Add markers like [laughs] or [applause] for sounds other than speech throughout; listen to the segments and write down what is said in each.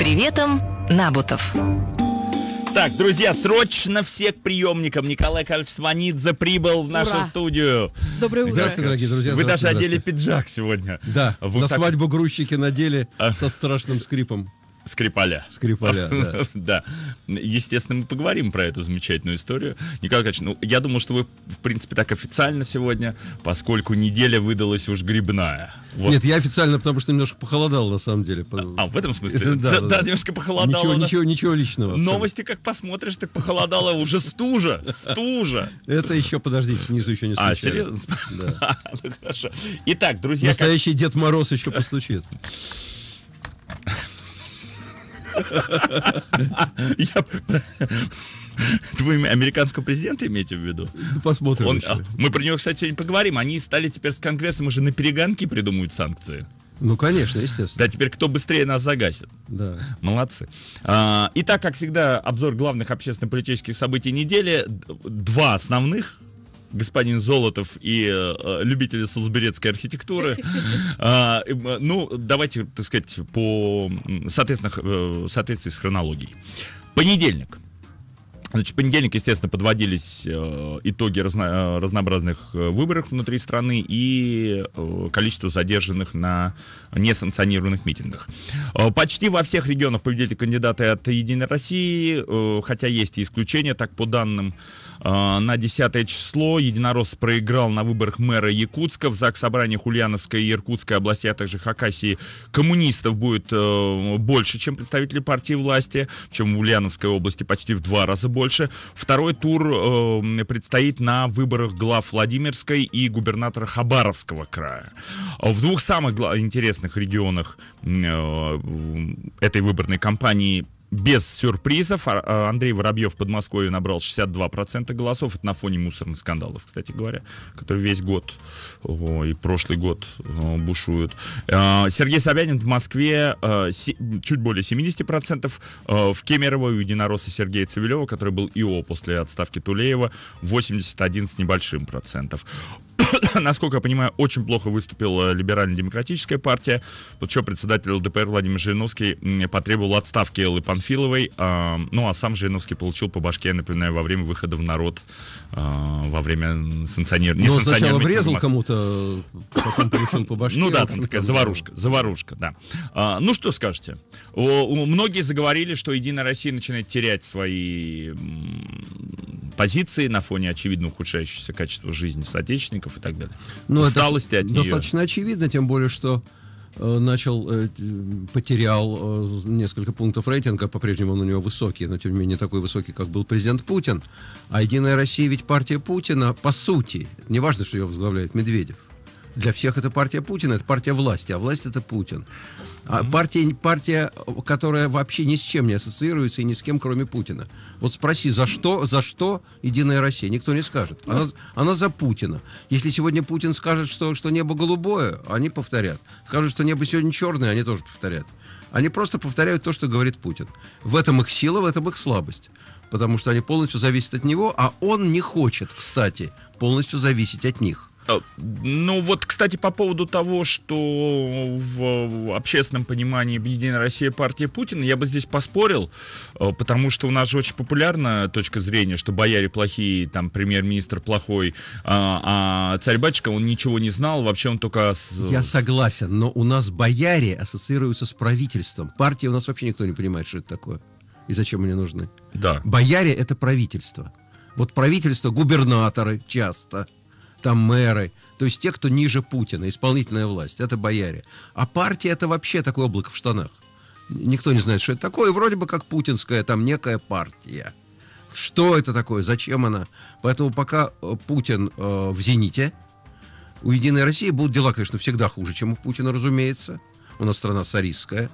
приветом, Набутов. Так, друзья, срочно все к приемникам. Николай Карлович Сванидзе прибыл в нашу Ура. студию. Доброе утро. Здравствуйте, дорогие друзья. Вы даже одели пиджак сегодня. Да, Вы на так... свадьбу грузчики надели со страшным скрипом. Скрипаля. Скрипаля, [laughs] да. да. Естественно, мы поговорим про эту замечательную историю. Николай Николаевич, ну, я думал, что вы, в принципе, так официально сегодня, поскольку неделя выдалась уж грибная. Вот. Нет, я официально, потому что немножко похолодал, на самом деле. А, а в этом смысле? [laughs] да, да, да, да, немножко похолодало. Ничего, да. ничего, ничего личного. Новости, как посмотришь, так похолодало уже стужа, стужа. Это еще, подождите, снизу еще не случилось. А, серьезно? Да. [laughs] А, ну хорошо. Итак, друзья... Настоящий как... Дед Мороз еще постучит. [laughs] Вы американского президента имеете в виду? Посмотрим. Он, а, мы про него, кстати, сегодня поговорим. Они стали теперь с Конгрессом уже на перегонки придумывать санкции. Ну, конечно, естественно. Да, теперь кто быстрее нас загасит. Да. Молодцы. А, и так, как всегда, обзор главных общественно-политических событий недели. Два основных господин Золотов и э, э любители солсберецкой архитектуры. Э, [laughs] э, ну, давайте, так сказать, по соответственно, э, соответствии с хронологией. Понедельник. Значит, в понедельник, естественно, подводились э, итоги разно, э, разнообразных э, выборов внутри страны и э, количество задержанных на несанкционированных митингах. Э, почти во всех регионах победили кандидаты от «Единой России», хотя есть и исключения, так по данным Э, на 10 число. Единорос проиграл на выборах мэра Якутска. В ЗАГС собраниях Ульяновской и Иркутской области, а также Хакасии коммунистов будет э, больше, чем представители партии власти, чем в Ульяновской области почти в два раза больше. Второй тур э, предстоит на выборах глав Владимирской и губернатора Хабаровского края. В двух самых интересных регионах этой выборной кампании без сюрпризов. А, а, Андрей Воробьев в Подмосковье набрал 62% голосов. Это на фоне мусорных скандалов, кстати говоря, которые весь год о, и прошлый год о, бушуют. А, Сергей Собянин в Москве чуть более 70%. В Кемерово у единоросса Сергея Цивилева, который был ИО после отставки Тулеева, 81 с небольшим процентов. [coughs] насколько я понимаю, очень плохо выступила либерально-демократическая партия, что председатель ЛДПР Владимир Жириновский потребовал отставки Эллы Панфиловой, а, ну а сам Жириновский получил по башке, я напоминаю, во время выхода в народ, а, во время санкционирования. Ну сначала врезал кому-то, потом получил по башке. Ну да, а там такая заварушка, заварушка, да. ну что скажете? О, многие заговорили, что Единая Россия начинает терять свои позиции на фоне очевидно ухудшающегося качества жизни соотечественников и так далее. Ну, Усталости это от нее. Достаточно очевидно, тем более, что э, начал, э, потерял э, несколько пунктов рейтинга, по-прежнему он у него высокий, но тем не менее такой высокий, как был президент Путин. А «Единая Россия» ведь партия Путина, по сути, не важно, что ее возглавляет Медведев, для всех это партия Путина, это партия власти, а власть это Путин. А партия, партия, которая вообще ни с чем не ассоциируется и ни с кем, кроме Путина. Вот спроси, за что, за что Единая Россия? Никто не скажет. Ну, она, она за Путина. Если сегодня Путин скажет, что, что небо голубое, они повторят. Скажут, что небо сегодня черное, они тоже повторят. Они просто повторяют то, что говорит Путин. В этом их сила, в этом их слабость. Потому что они полностью зависят от него, а он не хочет, кстати, полностью зависеть от них. Э, ну вот, кстати, по поводу того, что в общественном понимании «Единая Россия» партия Путина, я бы здесь поспорил, э, потому что у нас же очень популярна точка зрения, что бояре плохие, там, премьер-министр плохой, а, а царь батюшка, он ничего не знал, вообще он только... Я согласен, но у нас бояре ассоциируются с правительством. партии у нас вообще никто не понимает, что это такое и зачем они нужны. Да. Бояре — это правительство. Вот правительство, губернаторы часто — там мэры, то есть те, кто ниже Путина, исполнительная власть, это бояре. А партия это вообще такой облако в штанах. Никто не знает, что это такое, вроде бы как путинская там некая партия. Что это такое, зачем она? Поэтому пока э, Путин э, в «Зените», у «Единой России» будут дела, конечно, всегда хуже, чем у Путина, разумеется. У нас страна царистская.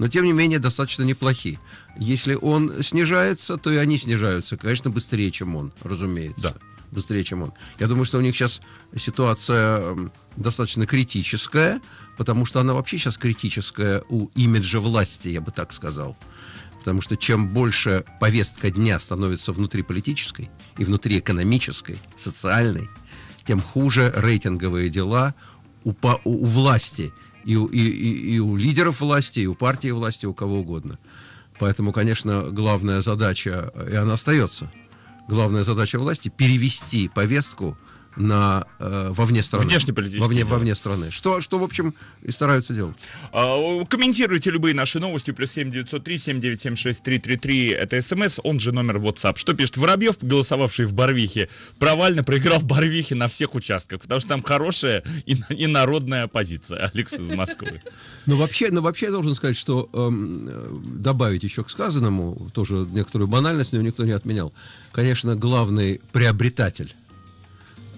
Но, тем не менее, достаточно неплохи. Если он снижается, то и они снижаются, конечно, быстрее, чем он, разумеется. Да быстрее, чем он. Я думаю, что у них сейчас ситуация эм, достаточно критическая, потому что она вообще сейчас критическая у имиджа власти, я бы так сказал. Потому что чем больше повестка дня становится внутриполитической и внутриэкономической, социальной, тем хуже рейтинговые дела у, у, у власти, и, у, и, и, и у лидеров власти, и у партии власти, у кого угодно. Поэтому, конечно, главная задача, э, и она остается – главная задача власти – перевести повестку на, э, вовне страны. Внешнеполитические. Вовне, да. вовне страны. Что, что, в общем, и стараются делать. А, комментируйте любые наши новости. Плюс 7903 7976 333. Это смс, он же номер WhatsApp. Что пишет Воробьев, голосовавший в Барвихе, провально проиграл в Барвихе на всех участках, потому что там хорошая и, и народная оппозиция. Алекс из Москвы. Ну, вообще, ну, вообще я должен сказать, что эм, э, добавить еще к сказанному, тоже некоторую банальность, но никто не отменял. Конечно, главный приобретатель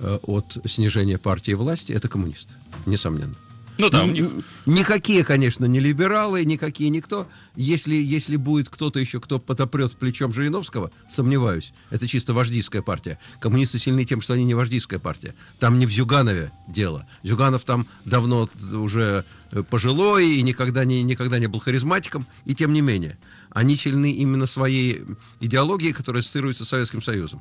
Э, от снижения партии власти, это коммунисты, несомненно. Ну, да, Ни, них... Никакие, конечно, не либералы, никакие никто. Если, если будет кто-то еще, кто потопрет плечом Жириновского, сомневаюсь, это чисто вождийская партия. Коммунисты сильны тем, что они не вождийская партия. Там не в Зюганове дело. Зюганов там давно уже э, пожилой и никогда не, никогда не был харизматиком, и тем не менее. Они сильны именно своей идеологией, которая ассоциируется с Советским Союзом.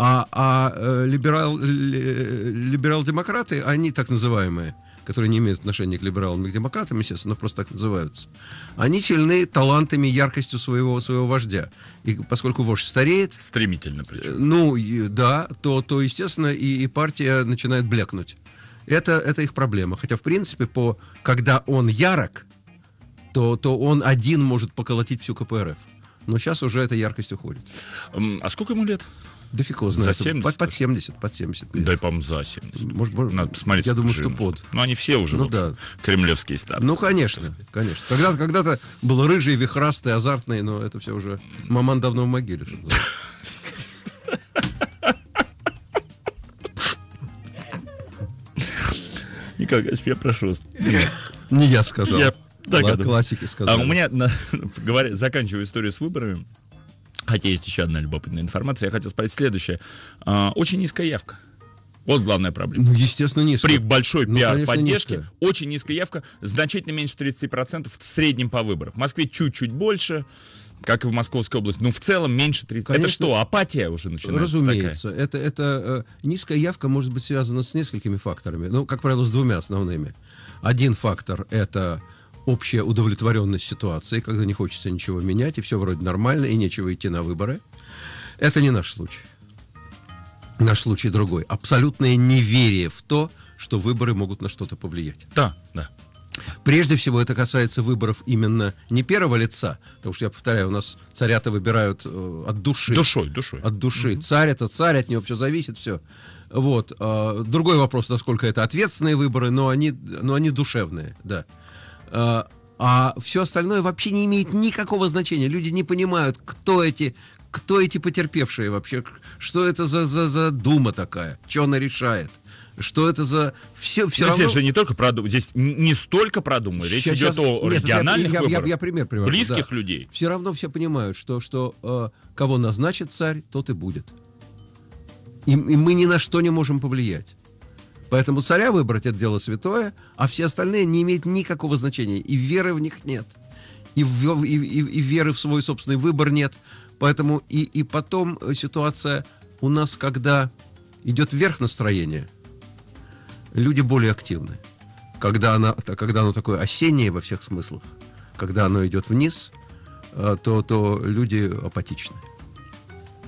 А, а э, либерал, э, либерал-демократы, они так называемые, которые не имеют отношения к либералам и к демократам, естественно, но просто так называются, они сильны талантами, яркостью своего, своего вождя. И поскольку вождь стареет... Стремительно э, причем. Ну, да, то, то естественно, и, и партия начинает блекнуть. Это, это их проблема. Хотя, в принципе, по, когда он ярок, то, то он один может поколотить всю КПРФ. Но сейчас уже эта яркость уходит. А сколько ему лет? Да фиг его знает. За 70? Под, под 70, под 70. Лет. Да, по-моему, за 70. Может, может, Надо смотреть. Я думаю, что под. Ну, они все уже, ну, да. кремлевские старцы. Ну, конечно, конечно. Когда, то когда-то было рыжие, вихрастые, азартные, но это все уже... Маман давно в могиле. [laughs] Николай Николаевич, я прошу вас. Не я сказал. Я так, Классики сказал. А у меня, [laughs] говоря, заканчиваю историю с выборами, Хотя есть еще одна любопытная информация. Я хотел спросить следующее. А, очень низкая явка. Вот главная проблема. Ну, естественно, низкая. При большой ну, пиар-поддержке низкая. очень низкая явка, значительно меньше 30% в среднем по выборам. В Москве чуть-чуть больше, как и в Московской области. Ну, в целом меньше 30%. Конечно, это что, апатия уже начинается? Разумеется. Такая? Это, это э, низкая явка может быть связана с несколькими факторами. Ну, как правило, с двумя основными. Один фактор — это общая удовлетворенность ситуации, когда не хочется ничего менять, и все вроде нормально, и нечего идти на выборы. Это не наш случай. Наш случай другой. Абсолютное неверие в то, что выборы могут на что-то повлиять. Да, да. Прежде всего, это касается выборов именно не первого лица, потому что, я повторяю, у нас царя-то выбирают э, от души. Душой, душой. От души. Угу. Царь это царь, от него все зависит, все. Вот. Э, другой вопрос, насколько это ответственные выборы, но они, но они душевные, да. Э, Э, а все остальное вообще не имеет никакого значения. Люди не понимают, кто эти, кто эти потерпевшие вообще, что это за, за, за дума такая, что она решает. Что это за все все Но равно... Здесь же не только продум, здесь не столько про речь сейчас, идет сейчас... о Нет, региональных я, я, выборах, я, я, я пример привожу, близких да. людей. Все равно все понимают, что что э, кого назначит царь, тот и будет. И, и мы ни на что не можем повлиять. Поэтому царя выбрать – это дело святое, а все остальные не имеют никакого значения, и веры в них нет, и, в, и, и, и веры в свой собственный выбор нет. Поэтому и, и потом э, ситуация у нас, когда идет вверх настроение, люди более активны. Когда, она, когда оно такое осеннее во всех смыслах, когда оно идет вниз, э, то, то люди апатичны.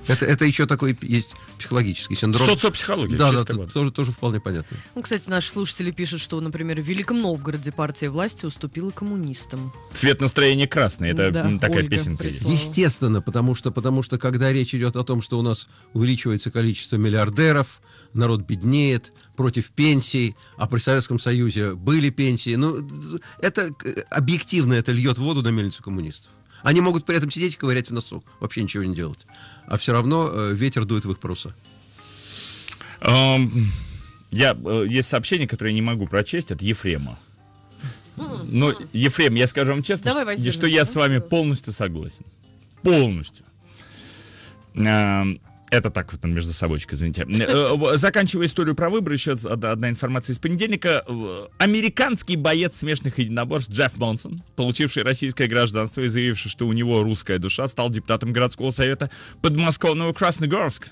Это, это еще такой есть психологический синдром. Социопсихология. Да, да, -то тоже, тоже вполне понятно. Ну, кстати, наши слушатели пишут, что, например, в Великом Новгороде партия власти уступила коммунистам. Цвет настроения красный. Это да, такая песенка. Естественно, потому что, потому что, когда речь идет о том, что у нас увеличивается количество миллиардеров, народ беднеет, против пенсий, а при Советском Союзе были пенсии. Ну, это объективно, это льет воду на мельницу коммунистов. Они могут при этом сидеть и ковырять в носу, вообще ничего не делать. А все равно э, ветер дует в их паруса. Um, я, э, есть сообщение, которое я не могу прочесть от Ефрема. Но, ну, Ефрем, я скажу вам честно, Давай что я ну, с вами полностью согласен. Полностью. Э, это так, вот между собой, извините. Э, э, э, заканчивая историю про выборы, еще одна информация из понедельника. Американский боец смешных единоборств Джефф Монсон, получивший российское гражданство и заявивший, что у него русская душа, стал депутатом городского совета подмосковного Красногорск.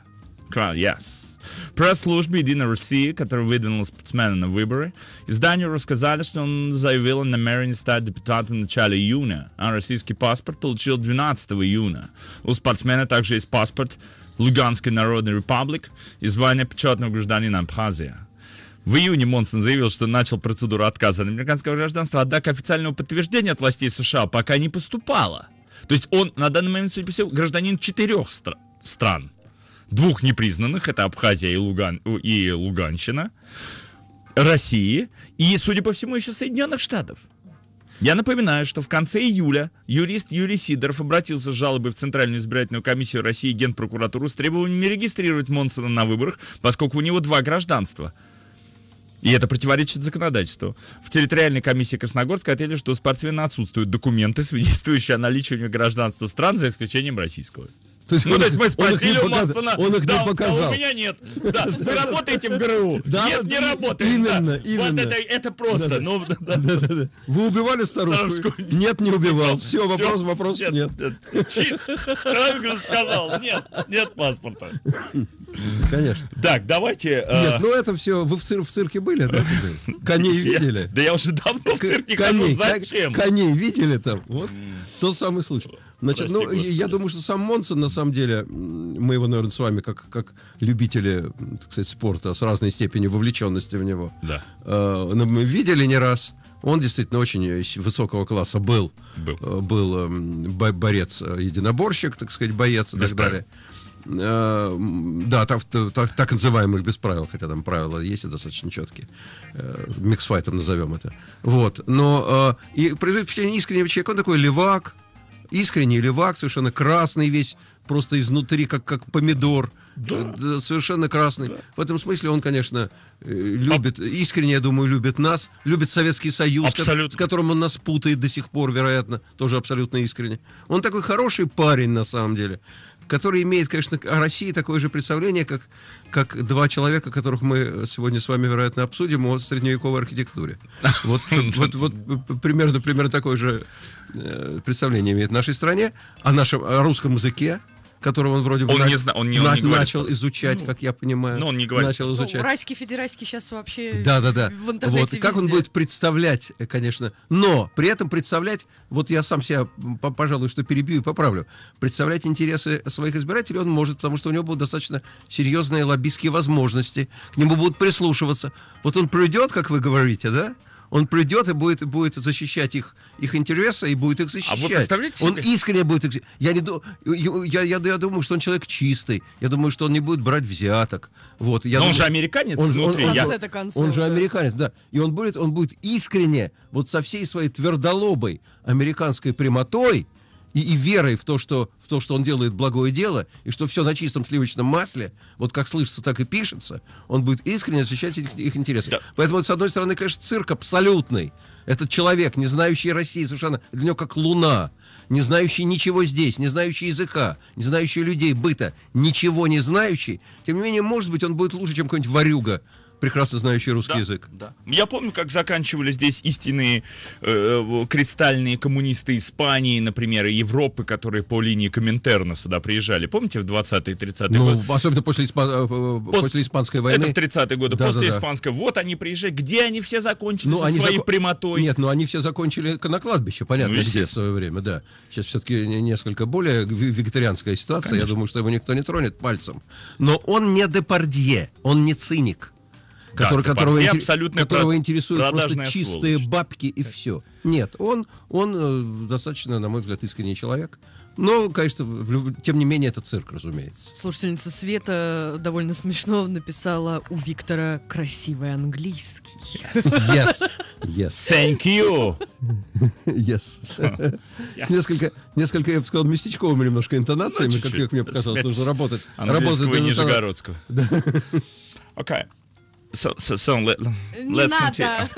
Yes. Пресс-службе «Единой России», которая выдвинула спортсмена на выборы, изданию рассказали, что он заявил о намерении стать депутатом в начале июня, а российский паспорт получил 12 июня. У спортсмена также есть паспорт Луганской Народной Республик и звание почетного гражданина Абхазии. В июне Монсон заявил, что начал процедуру отказа от американского гражданства, однако официального подтверждения от властей США пока не поступало. То есть он на данный момент, судя по всему, гражданин четырех стра- стран. Двух непризнанных, это Абхазия и, Луган, и Луганщина, России и, судя по всему, еще Соединенных Штатов. Я напоминаю, что в конце июля юрист Юрий Сидоров обратился с жалобой в Центральную избирательную комиссию России и Генпрокуратуру с требованием не регистрировать Монсона на выборах, поскольку у него два гражданства. И это противоречит законодательству. В территориальной комиссии Красногорска ответили, что у спортсмена отсутствуют документы, свидетельствующие о наличии у него гражданства стран, за исключением российского. То есть ну, он, то есть мы спросили у Массона, он их не да, показал. А у меня нет. Да, [laughs] вы работаете в ГРУ? Да, нет, не работаем. Именно, да. именно. Вот это, это просто. Да, Ну, да, да. Да, да, Вы убивали старушку? старушку? Нет, не убивал. Все, вопрос, вопрос нет. нет. нет. Чист. Человек сказал, нет, нет паспорта. Конечно. Так, давайте... Э, нет, ну это все, вы в, цир, в цирке были, да? Коней видели? Да я уже давно в цирке коней, Зачем? Коней видели там? Вот тот самый случай. Значит, ну, Прости, ну, Господи. я думаю, что сам Монсон, на самом деле, мы его, наверное, с вами, как, как любители, так сказать, спорта с разной степенью вовлеченности в него, да. э, ну, мы видели не раз. Он действительно очень э, высокого класса был. Был. Э, был эм, э, борец, единоборщик, так сказать, боец и так далее. Э, да, так, так, так называемых без правил, хотя там правила есть и достаточно четкие. Э, миксфайтом назовем это. Вот. Но э, и производит впечатление искреннего человека, он такой левак, искренне или вак совершенно красный весь, просто изнутри, как, как помидор. Да. Э, совершенно красный. Да. В этом смысле он, конечно, э, любит, а... искренне, я думаю, любит нас, любит Советский Союз, абсолютно. с которым он нас путает до сих пор, вероятно, тоже абсолютно искренне. Он такой хороший парень, на самом деле который имеет, конечно, о России такое же представление, как, как два человека, которых мы сегодня с вами, вероятно, обсудим, о средневековой архитектуре. [laughs] Вот, вот, вот примерно, примерно такое же э, представление имеет в нашей стране, о нашем о русском языке, которого он вроде бы он на... не зна... он не, он на... не начал изучать, ну, как я понимаю. Но ну, он не говорит. Начал ну, изучать. Ну, уральский федеральский сейчас вообще да, да, да. в интернете вот. Везде. Как он будет представлять, э, конечно, но при этом представлять, вот я сам себя, пожалуй, что перебью и поправлю, представлять интересы своих избирателей он может, потому что у него будут достаточно серьезные лоббистские возможности, к нему будут прислушиваться. Вот он придет, как вы говорите, да, он придет и будет, будет защищать их, их интересы и будет их защищать. А вы представляете себе? Он искренне будет их я, не, я, я, я думаю, что он человек чистый. Я думаю, что он не будет брать взяток. Вот, я Но думаю, он же американец он, внутри. Он, он, я... он, же американец, да. И он будет, он будет искренне, вот со всей своей твердолобой американской прямотой, и, и верой в то, что, в то, что он делает благое дело, и что все на чистом сливочном масле, вот как слышится, так и пишется, он будет искренне защищать их, их интересы. Да. Поэтому, с одной стороны, конечно, цирк абсолютный. Этот человек, не знающий России совершенно, для него как луна, не знающий ничего здесь, не знающий языка, не знающий людей, быта, ничего не знающий, тем не менее, может быть, он будет лучше, чем какой-нибудь варюга, прекрасно знающий русский да, язык. Да. Я помню, как заканчивали здесь истинные э, э, кристальные коммунисты Испании, например, и Европы, которые по линии Коминтерна сюда приезжали. Помните, в 20-е 30-е ну, годы? Особенно после, испа... Э, э, Пос... после Испанской войны. Это в 30-е годы, да, после да, да. Испанской. Вот они приезжали. Где они все закончили ну, со они своей зак... прямотой? Нет, ну они все закончили на кладбище, понятно, ну, где в свое время, да. Сейчас все-таки несколько более вегетарианская ситуация. Конечно. Я думаю, что его никто не тронет пальцем. Но он не Депардье, он не циник который, да, которого, интер... которого про... интересуют просто чистые сволочь. бабки и все. Нет, он, он э, достаточно, на мой взгляд, искренний человек. Но, конечно, в, тем не менее, это цирк, разумеется. Слушательница Света э, довольно смешно написала у Виктора красивый английский. Yes. Yes. Thank you. Yes. С [laughs] несколько, несколько, я бы сказал, местечковыми немножко интонациями, ну, чуть как, мне показалось, нужно работать. Английского работать и нижегородского. [laughs] Окей. Со so, so let, let's надо.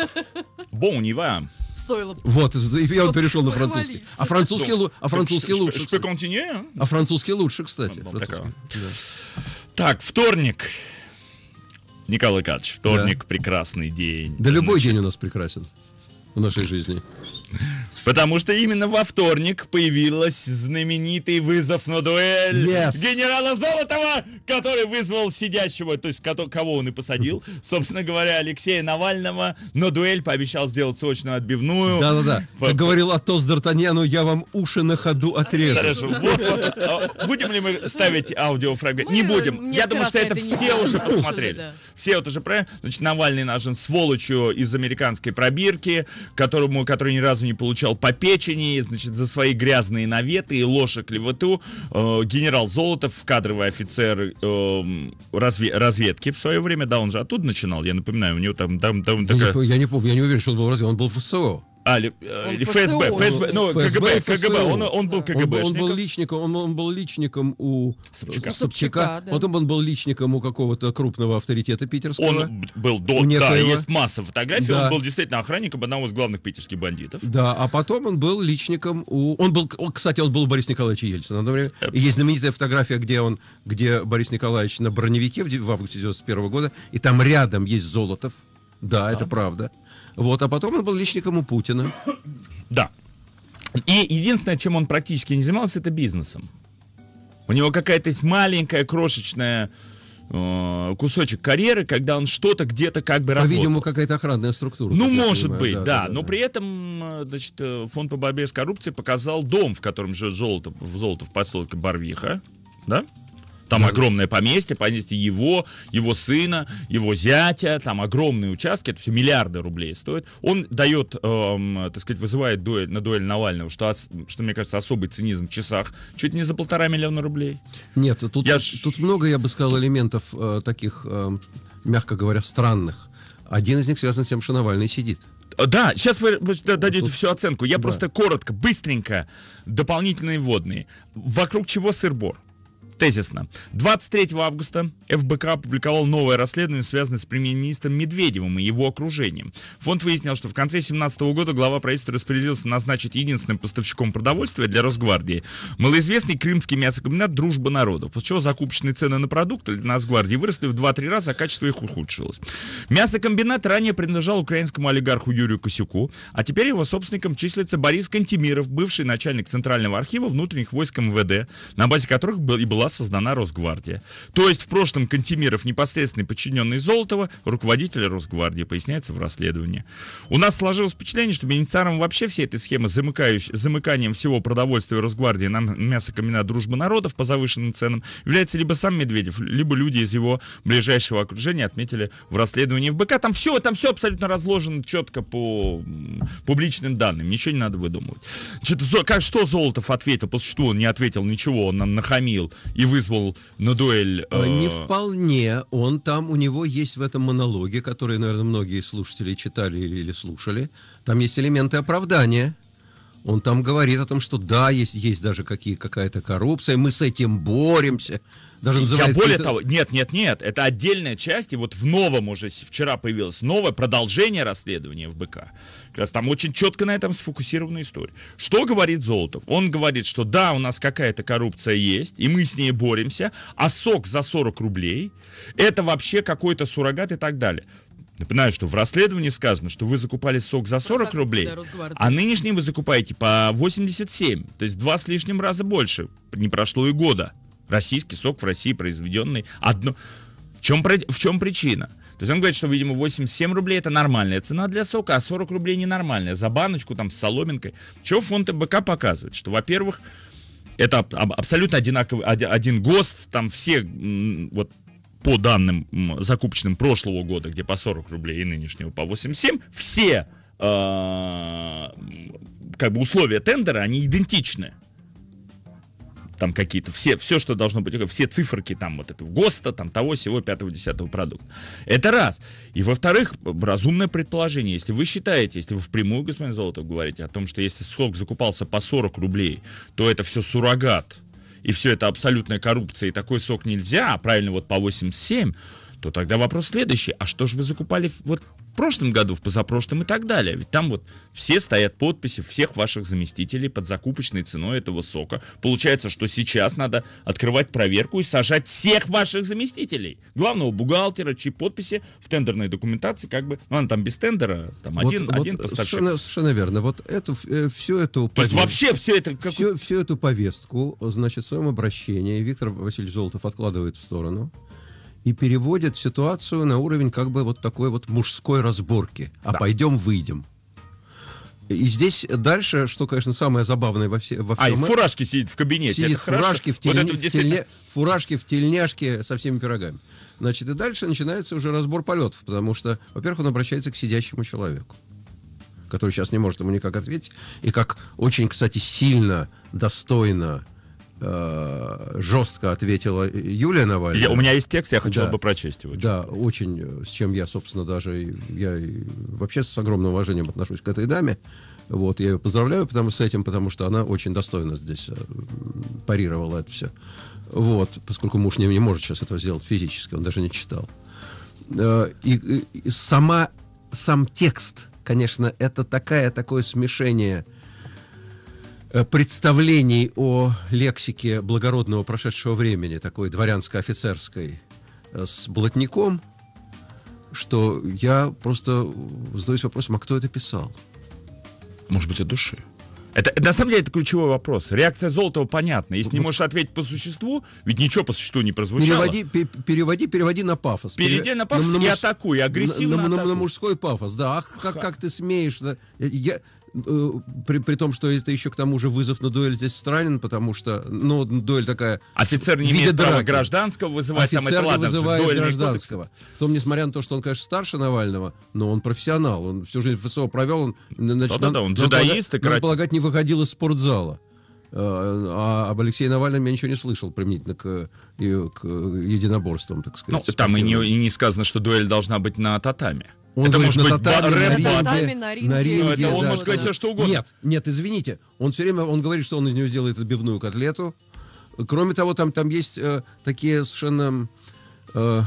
Бон, не вам. Стоило. Вот, я вот перешел на французский. А французский, лу, а французский лучше. Шпеконтине? А французский лучше, кстати. Французский. Так, вторник. Николай Кач. вторник да. прекрасный день. Да Значит, любой день у нас прекрасен в нашей жизни. Потому что именно во вторник появилась знаменитый вызов на дуэль yes. генерала Золотова, который вызвал сидящего, то есть кого он и посадил, [laughs] собственно говоря, Алексея Навального на дуэль, пообещал сделать сочную отбивную. Да-да-да, как говорил Атос Д'Артаньяну, я вам уши на ходу отрежу. Хорошо, вот, вот, а будем ли мы ставить аудиофрагмент? не будем. Я думаю, что это, все уже посмотрели. Все вот уже про... Значит, Навальный нажен сволочью из американской пробирки, которому, который ни разу не получал ударил по печени, значит, за свои грязные наветы и ложь клевету. Э, генерал Золотов, кадровый офицер э, разве, разведки в свое время, да, он же оттуда начинал, я напоминаю, у него там... там, там ну, такая... я, не, я не помню, я не уверен, что он был разве, он был в ССО. А, ли, э, он или ФСБ, ФСБ, ФСБ, ну, ФСБ, КГБ, ФСБ, КГБ, он, он был КГБ. Он, он был личником, он, он был личником у Собчака, Собчака да. потом он был личником у какого-то крупного авторитета питерского. Он был до, некоего. да, есть масса фотографий, да. он был действительно охранником одного из главных питерских бандитов. Да, а потом он был личником у, он был, кстати, он был у Бориса Николаевича Ельцина. Например, есть знаменитая фотография, где он, где Борис Николаевич на броневике в, в августе 91 года, и там рядом есть Золотов, да, да. это правда. Вот, а потом он был личником у Путина. Да. И единственное, чем он практически не занимался, это бизнесом. У него какая-то есть маленькая, крошечная э, кусочек карьеры, когда он что-то где-то как бы работал. По-видимому, какая-то охранная структура. Ну, может понимаю. быть, да, да, да. Но при этом, э, значит, э, фонд по борьбе с коррупцией показал дом, в котором живет золото в Золотов поселке Барвиха, да? Там да. огромное поместье, поместье его, его сына, его зятя, там огромные участки, это все миллиарды рублей стоит. Он дает, эм, так сказать, вызывает дуэль, на дуэль Навального, что, что, мне кажется, особый цинизм в часах, чуть не за полтора миллиона рублей. Нет, тут, я... тут много, я бы сказал, элементов э, таких, э, мягко говоря, странных. Один из них связан с тем, что Навальный сидит. Э, да, сейчас вы дадите всю оценку. Я да. просто коротко, быстренько, дополнительные водные. Вокруг чего сырбор? тезисно. 23 августа ФБК опубликовал новое расследование, связанное с премьер-министром Медведевым и его окружением. Фонд выяснил, что в конце 2017 года глава правительства распорядился назначить единственным поставщиком продовольствия для Росгвардии малоизвестный крымский мясокомбинат «Дружба народов», после чего закупочные цены на продукты для Росгвардии выросли в 2-3 раза, а качество их ухудшилось. Мясокомбинат ранее принадлежал украинскому олигарху Юрию Косюку, а теперь его собственником числится Борис Кантемиров, бывший начальник Центрального архива внутренних войск МВД, эм на базе которых был и была создана Росгвардия. То есть в прошлом Кантемиров непосредственный подчиненный Золотова, руководитель Росгвардии, поясняется в расследовании. У нас сложилось впечатление, что бенефициаром вообще всей этой схемы замыкающей, замыканием всего продовольствия Росгвардии на мясокомбинат «Дружба народов» по завышенным ценам является либо сам Медведев, либо люди из его ближайшего окружения отметили в расследовании в БК. Там все, там все абсолютно разложено четко по публичным данным. Ничего не надо выдумывать. Значит, как, что Золотов ответил? По существу он не ответил ничего, он нам нахамил и вызвал на дуэль... Э... Не э, вполне. Он там, у него есть в этом монологе, который, наверное, многие слушатели читали или, или слушали, там есть элементы оправдания. Он там говорит о том, что да, есть, есть даже какие, какая-то коррупция, мы с этим боремся даже называет... Я более того, нет, нет, нет, это отдельная часть, и вот в новом уже вчера появилось новое продолжение расследования в БК. Как раз там очень четко на этом сфокусирована история. Что говорит Золотов? Он говорит, что да, у нас какая-то коррупция есть, и мы с ней боремся, а сок за 40 рублей, это вообще какой-то суррогат и так далее. Напоминаю, что в расследовании сказано, что вы закупали сок за 40 рублей, а нынешний вы закупаете по 87, то есть два с лишним раза больше. Не прошло и года. Российский сок в России произведенный одно. В чем, в чем причина? То есть он говорит, что, видимо, 87 рублей это нормальная цена для сока, а 40 рублей ненормальная. За баночку там с соломинкой. Что фонд ТБК показывает? Что, во-первых, это абсолютно одинаковый, один ГОСТ, там все, вот по данным закупочным прошлого года, где по 40 рублей и нынешнего по 87, все э, как бы условия тендера, они идентичны там какие-то, все, все, что должно быть, все циферки там вот этого ГОСТа, там того, всего, пятого, десятого продукта. Это раз. И во-вторых, разумное предположение, если вы считаете, если вы впрямую, господин Золотов, говорите о том, что если сок закупался по 40 рублей, то это все суррогат, и все это абсолютная коррупция, и такой сок нельзя, а правильно вот по 87, то тогда вопрос следующий. А что же вы закупали вот в прошлом году, в позапрошлом и так далее. Ведь там вот все стоят подписи всех ваших заместителей под закупочной ценой этого сока. Получается, что сейчас надо открывать проверку и сажать всех ваших заместителей. Главного бухгалтера, чьи подписи в тендерной документации как бы... Ну, она там без тендера, там вот, один, вот один поставщик. Совершенно, совершенно верно. Вот это, э, все эту... То повестку, есть вообще все это... Как... Все, всю эту повестку, значит, в своем обращении Виктор Васильевич Золотов откладывает в сторону и переводит ситуацию на уровень как бы вот такой вот мужской разборки. А да. пойдем выйдем. И здесь дальше, что, конечно, самое забавное во, все, во всем... А, и в сидит в кабинете, Сидит в фуражке, в, тель... вот в, действительно... тель... фуражке, в тельняшке со всеми пирогами. Значит, и дальше начинается уже разбор полетов, потому что, во-первых, он обращается к сидящему человеку, который сейчас не может ему никак ответить, и как очень, кстати, сильно, достойно Э, жестко ответила Юлия Навальная. Я, у меня есть текст, я хотел да, бы прочесть его. Да, очень, э, с чем я, собственно, даже я вообще с огромным уважением отношусь к этой даме. Вот, я ее поздравляю потому, с этим, потому что она очень достойно здесь э, парировала это все. Вот, поскольку муж не, не может сейчас этого сделать физически, он даже не читал. И, и сама, сам текст, конечно, это такая, такое смешение – Э, представлений о лексике благородного прошедшего времени, такой дворянско-офицерской, э, с блатником, что я просто задаюсь вопросом, а кто это писал? Может быть, от души. Это, на самом деле, это ключевой вопрос. Реакция Золотого понятна. Если вот. не можешь ответить по существу, ведь ничего по существу не прозвучало. Переводи, переводи, переводи на пафос. Переведи на пафос на, и на муж... атакуй, агрессивно на, на, атакуй. На, на мужской пафос, да. Ах, как, как ты смеешь. Да. Я, я, Э, при, при том, что это еще к тому же вызов на дуэль здесь странен, потому что, ну, дуэль такая... Офицер не имеет права драки. гражданского вызывать, Офицер там это ладно, вызывает гражданского. Кодекс. Потом, несмотря на то, что он, конечно, старше Навального, но он профессионал, он всю жизнь в провел, он... Э, значит, да, да, да, он дзюдоист и каратист. полагать, не выходил из спортзала. Э, а об Алексее Навальном я ничего не слышал применительно к, к единоборствам, так сказать. Ну, там и не, и не сказано, что дуэль должна быть на татаме. Он это говорит, может на быть татами, на рэп, ринге, татами, на ринге. На ринге ну, это он да, может говорить да. все что угодно. Нет, нет, извините. Он все время он говорит, что он из нее сделает отбивную котлету. Кроме того, там, там есть э, такие совершенно, э,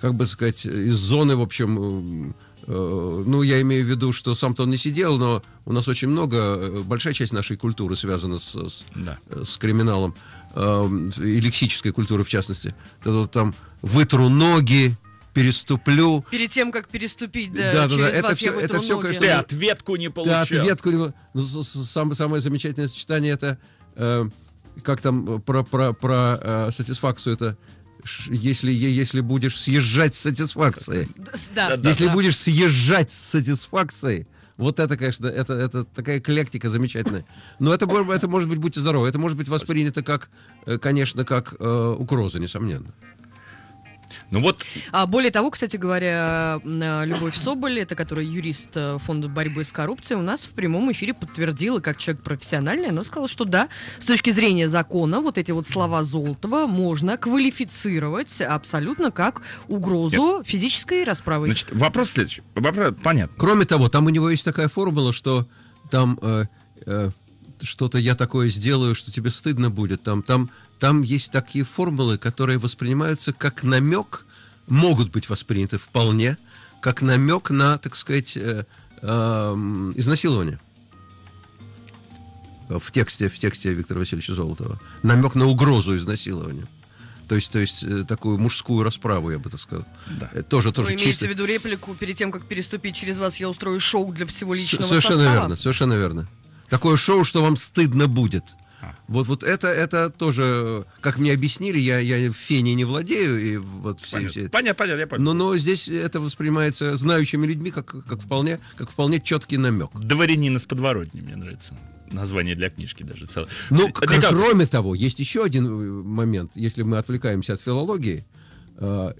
как бы сказать, из зоны, в общем, э, э ну, я имею в виду, что сам-то он не сидел, но у нас очень много, э, большая часть нашей культуры связана с, с, да. Э, с криминалом, э, и лексической культуры в частности. Это, там вытру ноги, переступлю. Перед тем, как переступить, да, да, через да, вас это все, я это все, конечно, Ты ответку не получил. Да, ответку не ну, самое, самое замечательное сочетание это, э, как там про, про, про э, сатисфакцию это, если, если будешь съезжать с сатисфакции. Да, если да. будешь съезжать с сатисфакцией, вот это, конечно, это, это такая эклектика замечательная. Но это, это может быть, будьте здоровы, это может быть воспринято как, э, конечно, как э, угроза, несомненно. Ну вот. А более того, кстати говоря, э, Любовь Соболь, это который юрист э, фонда борьбы с коррупцией, у нас в прямом эфире подтвердила, как человек профессиональный, она сказала, что да, с точки зрения закона вот эти вот слова Золотого можно квалифицировать абсолютно как угрозу Нет. физической расправы. Значит, вопрос следующий. Вопрос, понятно. Кроме того, там у него есть такая формула, что там э, э, что-то я такое сделаю, что тебе стыдно будет. Там, там, там есть такие формулы, которые воспринимаются как намек, могут быть восприняты вполне, как намек на, так сказать, э, э, изнасилование. В тексте, в тексте Виктора Васильевича Золотова. Намек на угрозу изнасилования. То есть, то есть э, такую мужскую расправу, я бы так сказал. Да. Э, тоже, тоже Вы чисто... имеете в виду реплику перед тем, как переступить через вас, я устрою шоу для всего личного С- совершенно состава? Верно, совершенно верно. Такое шоу, что вам стыдно будет. А. Вот, вот это, это тоже, как мне объяснили, я, я фени не владею, и вот все, понятно. все. Понятно, понятно, я понял. Но, но здесь это воспринимается знающими людьми как, как, вполне, как вполне четкий намек. Дворянин из подворотни, мне нравится. Название для книжки даже целое. Ну, а, кроме того, есть еще один э, момент, если мы отвлекаемся от филологии, э,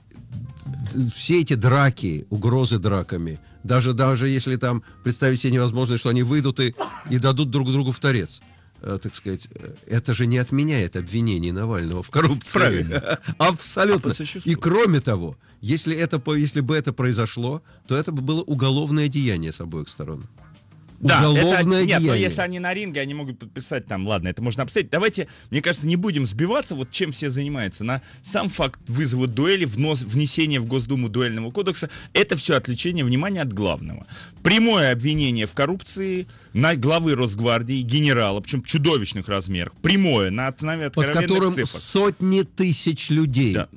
все эти драки, угрозы драками, даже, даже если там представить себе невозможно, что они выйдут и, и дадут друг другу в торец. Э, так сказать, э, это же не отменяет обвинений Навального в коррупции. Правильно. [laughs] Абсолютно. А и кроме того, если, это, если бы это произошло, то это бы было уголовное деяние с обоих сторон. Да, уголовное это, нет, деяние. но если они на ринге, они могут подписать там, ладно, это можно обсудить. Давайте, мне кажется, не будем сбиваться, вот чем все занимаются. На сам факт вызова дуэли, внос, внесение в Госдуму дуэльного кодекса, это все отвлечение внимания от главного. Прямое обвинение в коррупции на главы Росгвардии, генерала, причем чудовищных размерах, прямое, на, на, на Под которым цифр. сотни тысяч людей. Да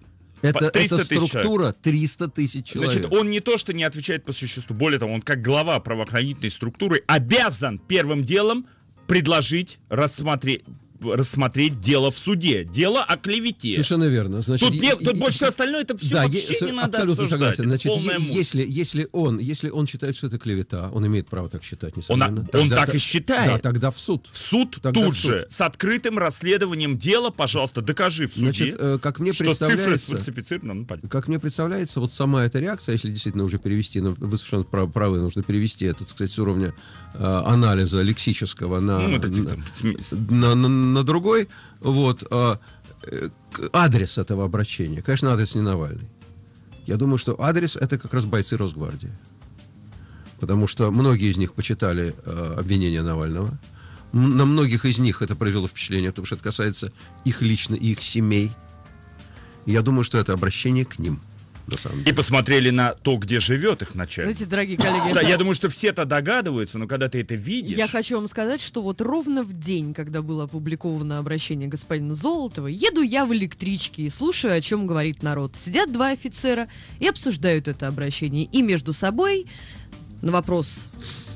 это, 300 это структура 300 тысяч человек. Значит, он не то, что не отвечает по существу. Более того, он как глава правоохранительной структуры обязан первым делом предложить рассмотреть, рассмотреть дело в суде. Дело о клевете. Совершенно верно. Значит, тут, и, не, тут и, больше и, остальное это все да, вообще я, не надо Абсолютно обсуждать. согласен. Значит, е, если, если, он, если он считает, что это клевета, он имеет право так считать, несомненно. Он, а- тогда, он так и считает. Да, тогда в суд. В суд тогда тут в суд. же. С открытым расследованием дела, пожалуйста, докажи в суде, Значит, э, как мне что цифры Ну, как мне представляется, вот сама эта реакция, если действительно уже перевести, ну, вы совершенно правы, нужно перевести это, так сказать, с уровня э, анализа лексического на, ну, это, на, на, на на другой, вот, а, э, адрес этого обращения, конечно, адрес не Навальный. Я думаю, что адрес это как раз бойцы Росгвардии. Потому что многие из них почитали э, обвинения Навального. На многих из них это произвело впечатление, потому что это касается их лично и их семей. Я думаю, что это обращение к ним – на самом деле. И посмотрели на то, где живет их начальник. Знаете, дорогие коллеги, да, я думаю, что все-то догадываются, но когда ты это видишь... Я хочу вам сказать, что вот ровно в день, когда было опубликовано обращение господина Золотова, еду я в электричке и слушаю, о чем говорит народ. Сидят два офицера и обсуждают это обращение. И между собой на вопрос,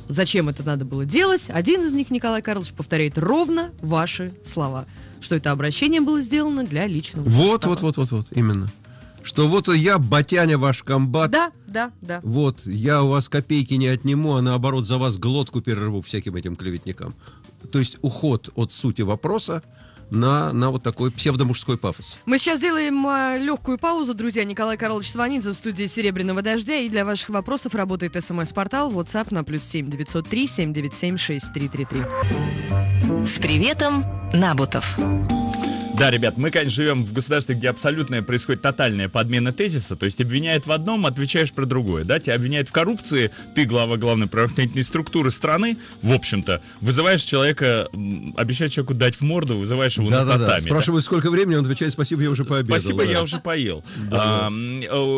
зачем это надо было делать, один из них, Николай Карлович, повторяет ровно ваши слова что это обращение было сделано для личного вот, состава. Вот, вот, вот, вот, именно что вот я, Батяня, ваш комбат. Да, да, да. Вот, я у вас копейки не отниму, а наоборот за вас глотку перерву всяким этим клеветникам. То есть уход от сути вопроса на, на вот такой псевдомужской пафос. Мы сейчас делаем э, легкую паузу, друзья. Николай Карлович Сванидзе в студии «Серебряного дождя». И для ваших вопросов работает смс-портал WhatsApp на плюс 7 903 797 6333. С приветом, Набутов. Да, ребят, мы, конечно, живем в государстве, где абсолютно происходит тотальная подмена тезиса, то есть обвиняют в одном, отвечаешь про другое, да, тебя обвиняют в коррупции, ты глава главной правоохранительной структуры страны, в общем-то, вызываешь человека, обещаешь человеку дать в морду, вызываешь его да, на да, татами. Да. Спрашиваю, да? сколько времени, он отвечает, спасибо, я уже пообедал. Спасибо, да. я уже поел. Да. А,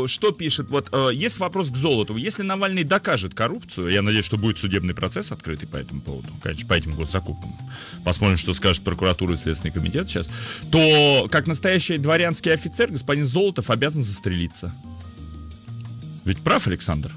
э, что пишет, вот, э, есть вопрос к Золоту. если Навальный докажет коррупцию, я надеюсь, что будет судебный процесс открытый по этому поводу, конечно, по этим госзакупкам, посмотрим, что скажет прокуратура и Следственный комитет сейчас, то, как настоящий дворянский офицер, господин Золотов обязан застрелиться. Ведь прав, Александр?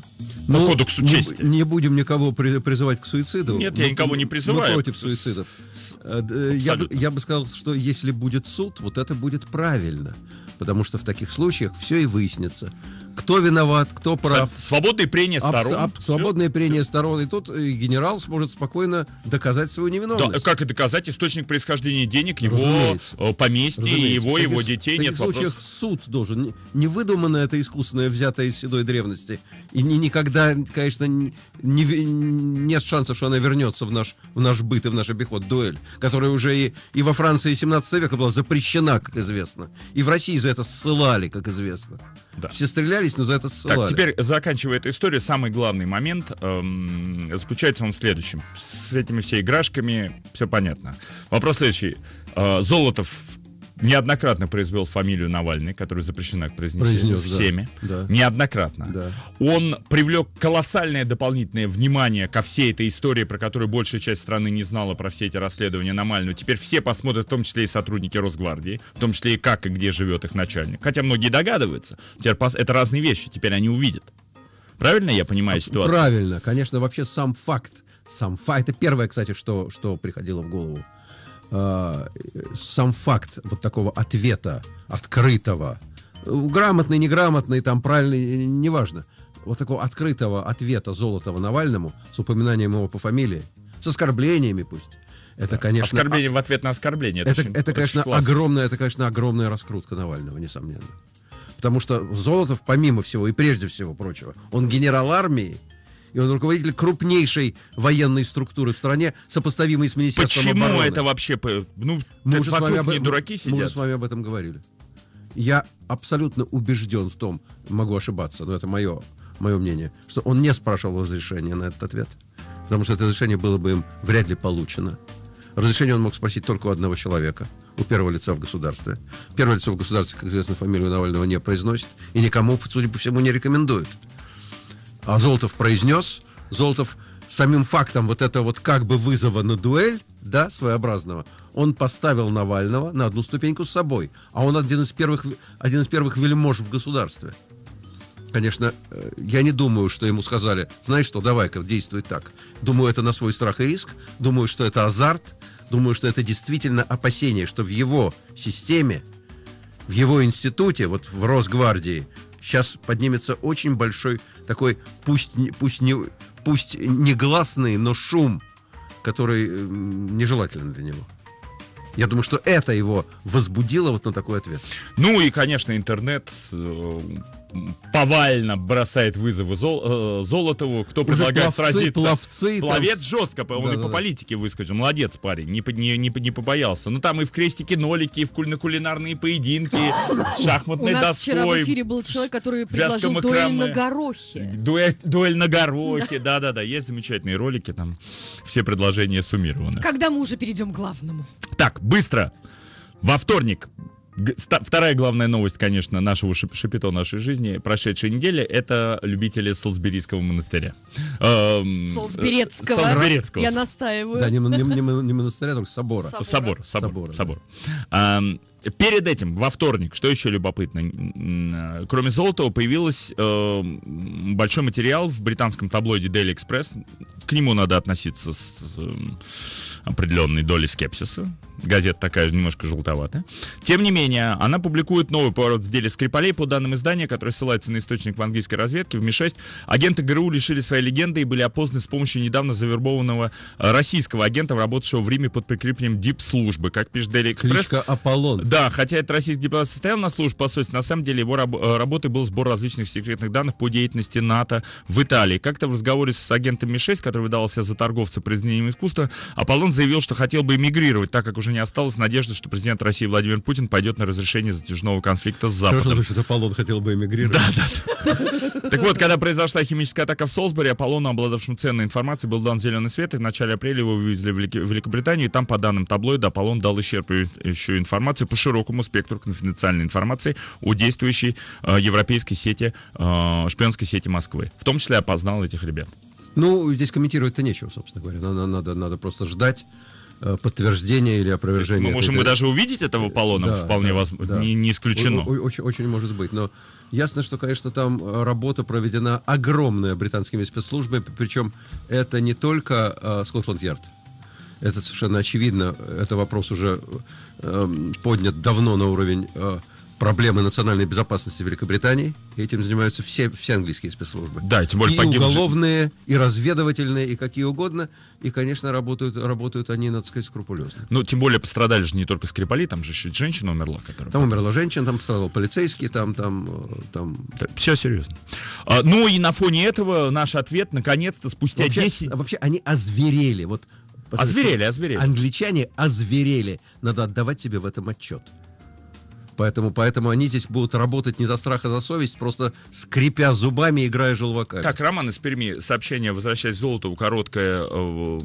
По ну, кодексу чести. Не, не будем никого при, призывать к суициду. Нет, мы, я никого не призываю. Мы против суицидов. С, с, э, э, я, я бы сказал, что если будет суд, вот это будет правильно. Потому что в таких случаях все и выяснится кто виноват, кто прав. Свободное прение сторон. Аб- аб- свободное все, прение все. сторон. И тут генерал сможет спокойно доказать свою невиновность. Да, как и доказать источник происхождения денег, его Разумеется. Э, поместье, Разумеется. его, таких, его детей. В таких нет случаях вопросов. суд должен. Не, не выдумано это искусственное, взятое из седой древности. И не, никогда, конечно, не, не, нет шансов, что она вернется в наш, в наш быт и в наш обиход. Дуэль, которая уже и, и во Франции 17 века была запрещена, как известно. И в России за это ссылали, как известно. Да. Все стрелялись, но за это ссылали. Так, теперь, заканчивая эту историю, самый главный момент эм, заключается он в следующем. С этими все играшками все понятно. Вопрос следующий. Э, Золотов неоднократно произвел фамилию Навальный, которая запрещена к произнесению Произнес, всеми. Да, Неоднократно. Да. Он привлек колоссальное дополнительное внимание ко всей этой истории, про которую большая часть страны не знала, про все эти расследования Навального. Теперь все посмотрят, в том числе и сотрудники Росгвардии, в том числе и как и где живет их начальник. Хотя многие догадываются. Теперь это разные вещи, теперь они увидят. Правильно я понимаю а, ситуацию? Правильно, конечно, вообще сам факт. Сам факт. Это первое, кстати, что, что приходило в голову э, сам факт вот такого ответа открытого, грамотный, неграмотный, там правильный, э, неважно, вот такого открытого ответа Золотого Навальному с упоминанием его по фамилии, с оскорблениями пусть. Это, да. конечно, оскорбление а в ответ на оскорбление. Это, это, очень, это конечно, классно. огромная, это, конечно, огромная раскрутка Навального, несомненно. Потому что Золотов, помимо всего и прежде всего прочего, он генерал армии, и он руководитель крупнейшей военной структуры в стране, сопоставимой с Министерством Почему обороны. Почему это вообще... Ну, мы уже, с вами об... не дураки сидят. мы уже с вами об этом говорили. Я абсолютно убежден в том, могу ошибаться, но это мое, мое мнение, что он не спрашивал разрешения на этот ответ. Потому что это разрешение было бы им вряд ли получено. Разрешение он мог спросить только у одного человека, у первого лица в государстве. Первое лицо в государстве, как известно, фамилию Навального не произносит и никому, судя по всему, не рекомендует. А Золотов произнес, Золотов самим фактом вот это вот как бы вызова на дуэль, да, своеобразного, он поставил Навального на одну ступеньку с собой. А он один из первых, один из первых вельмож в государстве. Конечно, э, я не думаю, что ему сказали, знаешь что, давай-ка, действуй так. Думаю, это на свой страх и риск, думаю, что это азарт, думаю, что это действительно опасение, что в его системе, в его институте, вот в Росгвардии, сейчас поднимется очень большой такой, пусть, пусть, не, пусть негласный, но шум, который э, нежелателен для него. Я думаю, что это его возбудило вот на такой ответ. Ну и, конечно, интернет э, повально бросает вызовы Зол, э, Золотову, кто предлагает пловцы, сразиться. Пловцы, Пловец там... жестко, он да, и да, по политике выскочил. Молодец парень, не, не, не, не побоялся. Ну там и в крестике нолики, и в кулинарные поединки, с [laughs] шахматной У нас доской. вчера в эфире был человек, который предложил дуэль на горохе. Дуэль, дуэль на горохе, да-да-да. Есть замечательные ролики, там все предложения суммированы. Когда мы уже перейдем к главному? Так, быстро. Во вторник Вторая главная новость, конечно, нашего шапито нашей жизни прошедшей недели, это любители Солсберийского монастыря. Эм, Солсберецкого. Солсберецкого. Я настаиваю. Да, не, не, не, не монастыря, а только собора. Собор, собор, собор. собор. Да. А, перед этим, во вторник, что еще любопытно, кроме Золотого появился э, эм, большой материал в британском таблоиде Daily Express, к нему надо относиться с, с эм, определенной долей скепсиса. Газета такая же немножко желтоватая. Тем не менее, она публикует новый поворот в деле Скрипалей. По данным издания, которое ссылается на источник в английской разведке, в Ми-6 агенты ГРУ лишили своей легенды и были опознаны с помощью недавно завербованного э, российского агента, работавшего в Риме под прикреплением дип-службы, как пишет Daily Express. Аполлон. Да, хотя этот российский депутат состоял на службе посольства, на самом деле его раб- э, работой был сбор различных секретных данных по деятельности НАТО в Италии. Как-то в разговоре с агентом Ми-6, который выдавал за торговца произведением искусства, Аполлон заявил, что хотел бы эмигрировать, так как уже не осталось надежды, что президент России Владимир Путин пойдет на разрешение затяжного конфликта с Западом. Хорошо, что Аполлон хотел бы эмигрировать. Да, да. Так вот, когда произошла химическая атака в Солсбери, Аполлону, обладавшему ценной информацией, был дан зеленый свет, и в начале апреля его вывезли в Великобританию, и там, по данным таблоида, Аполлон дал исчерпывающую информацию по широкому спектру конфиденциальной информации о действующей э, европейской сети, э, шпионской сети Москвы. В том числе опознал этих ребят. Ну, здесь комментировать-то нечего, собственно говоря. Надо, надо, надо просто ждать э, подтверждения или опровержения. Мы ну, можем этой... мы даже увидеть этого полона, да, вполне да, возможно, да. Не, не исключено. О, о, очень, очень может быть, но ясно, что, конечно, там э, работа проведена огромная британскими спецслужбами, причем это не только э, Скотланд-Ярд, это совершенно очевидно, э, это вопрос уже э, эм, поднят давно на уровень э, проблемы национальной безопасности Великобритании. И этим занимаются все, все английские спецслужбы. Да, тем более и погиб... уголовные, и разведывательные, и какие угодно. И, конечно, работают, работают они, надо сказать, скрупулезно. Ну, тем более пострадали же не только Скрипали, там же еще женщина умерла. Которая... Там умерла женщина, там пострадал полицейский, там... там, э, там... Да, все серьезно. А, ну и на фоне этого наш ответ, наконец-то, спустя вообще, 10... Вообще они озверели. Вот озверели, озверели. Англичане озверели. Надо отдавать себе в этом отчет. Поэтому, поэтому они здесь будут работать не за страх, а за совесть, просто скрипя зубами, играя желваками. Так, Роман из Перми, сообщение «Возвращать Золотову» короткое, э,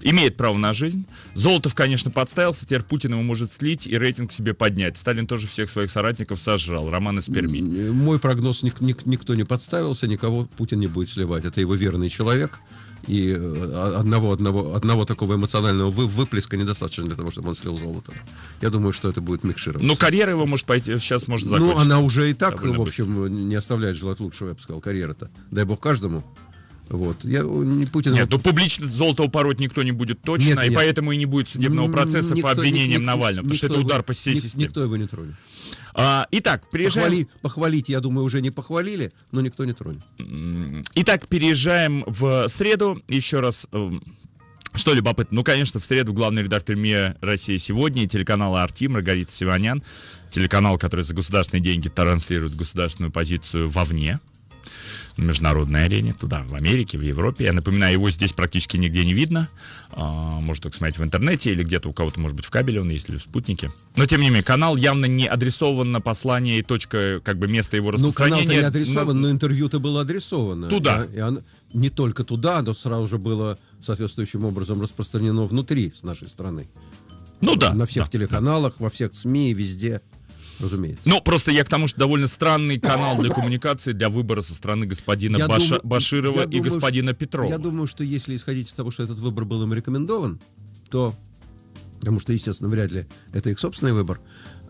имеет право на жизнь. Золотов, конечно, подставился, теперь Путин его может слить и рейтинг себе поднять. Сталин тоже всех своих соратников сожрал. Роман из Перми. Мой прогноз, ник, ник, никто не подставился, никого Путин не будет сливать. Это его верный человек. И э, одного, одного, одного такого эмоционального вы, выплеска недостаточно для того, чтобы он слил золото. Я думаю, что это будет микшироваться. Ну, карьера его может пойти, сейчас может ну, закончиться. Ну, она уже и так, в общем, быстро. не оставляет желать лучшего, я бы сказал, карьера-то. Дай бог каждому. Вот. Я, не Путин... Нет, ну публично золото упороть никто не будет точно, нет, и нет. поэтому и не будет судебного процесса никто, по обвинениям никто, Навального, никто потому что это удар по всей ник, системе. Никто его не тронет. А, итак, переезжаем... Похвали, похвалить, я думаю, уже не похвалили, но никто не тронет. Итак, переезжаем в среду. Еще раз эм, что любопытно, ну, конечно, в среду главный редактор МИА России сегодня и телеканала «Арти» Маргарита Сиванян, телеканал, который за государственные деньги транслирует государственную позицию вовне, на международной арене, туда, в Америке, в Европе. Я напоминаю, его здесь практически нигде не видно. А, может только смотреть в интернете или где-то у кого-то, может быть, в кабеле он есть или в спутнике. Но, тем не менее, канал явно не адресован на послание и точка, как бы, место его распространения. Ну, канал-то не адресован, но, но интервью-то было адресовано. Туда. И, и он... Не только туда, но сразу же было соответствующим образом распространено внутри с нашей страны. Ну да. На всех да, телеканалах, да. во всех СМИ, везде разумеется. Ну, просто я к тому, что довольно странный канал для коммуникации для выбора со стороны господина Баша, думаю, Баширова и думаю, господина что, Петрова. Я думаю, что если исходить из того, что этот выбор был им рекомендован, то, потому что, естественно, вряд ли это их собственный выбор,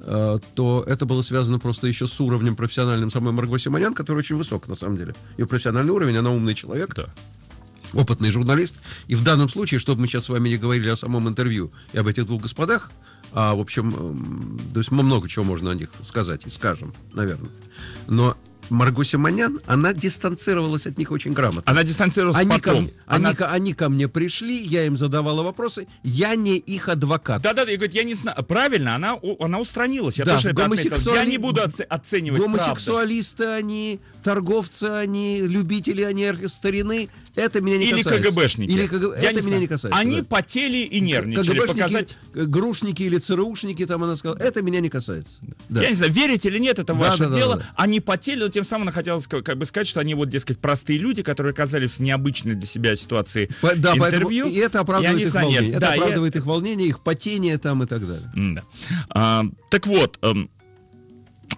э, то это было связано просто еще с уровнем профессиональным самой Марго Симонян, который очень высок, на самом деле. ее профессиональный уровень, она умный человек. Да опытный журналист. И в данном случае, чтобы мы сейчас с вами не говорили о самом интервью и об этих двух господах, а, в общем, то есть много чего можно о них сказать и скажем, наверное. Но Марго Симонян, она дистанцировалась от них очень грамотно. Она дистанцировалась они потом. Ко мне, она... они, они ко мне пришли, я им задавала вопросы, я не их адвокат. Да-да, и говорит, я не знаю. Правильно, она, она устранилась. Я да, тоже гомосексуали... это отметил. Я не буду оце- оценивать Гомосексуалисты правда. они, торговцы они, любители они старины, это меня не Или касается. КГБшники. Или КГБшники. Я это не меня знаю. не касается. Они да. потели и нервничали. КГБшники, показать... Э, грушники или ЦРУшники, там она сказала, это меня не касается. Да. Я не знаю, верить или нет, это да, ваше да, дело. Да, да. Они потели, но тем самым она хотела как бы сказать, что они вот, дескать, простые люди, которые оказались в необычной для себя ситуации По, да, интервью. и это оправдывает и их волнение. Это оправдывает я... их волнение, их потение там и так далее. Да. А, так вот, эм,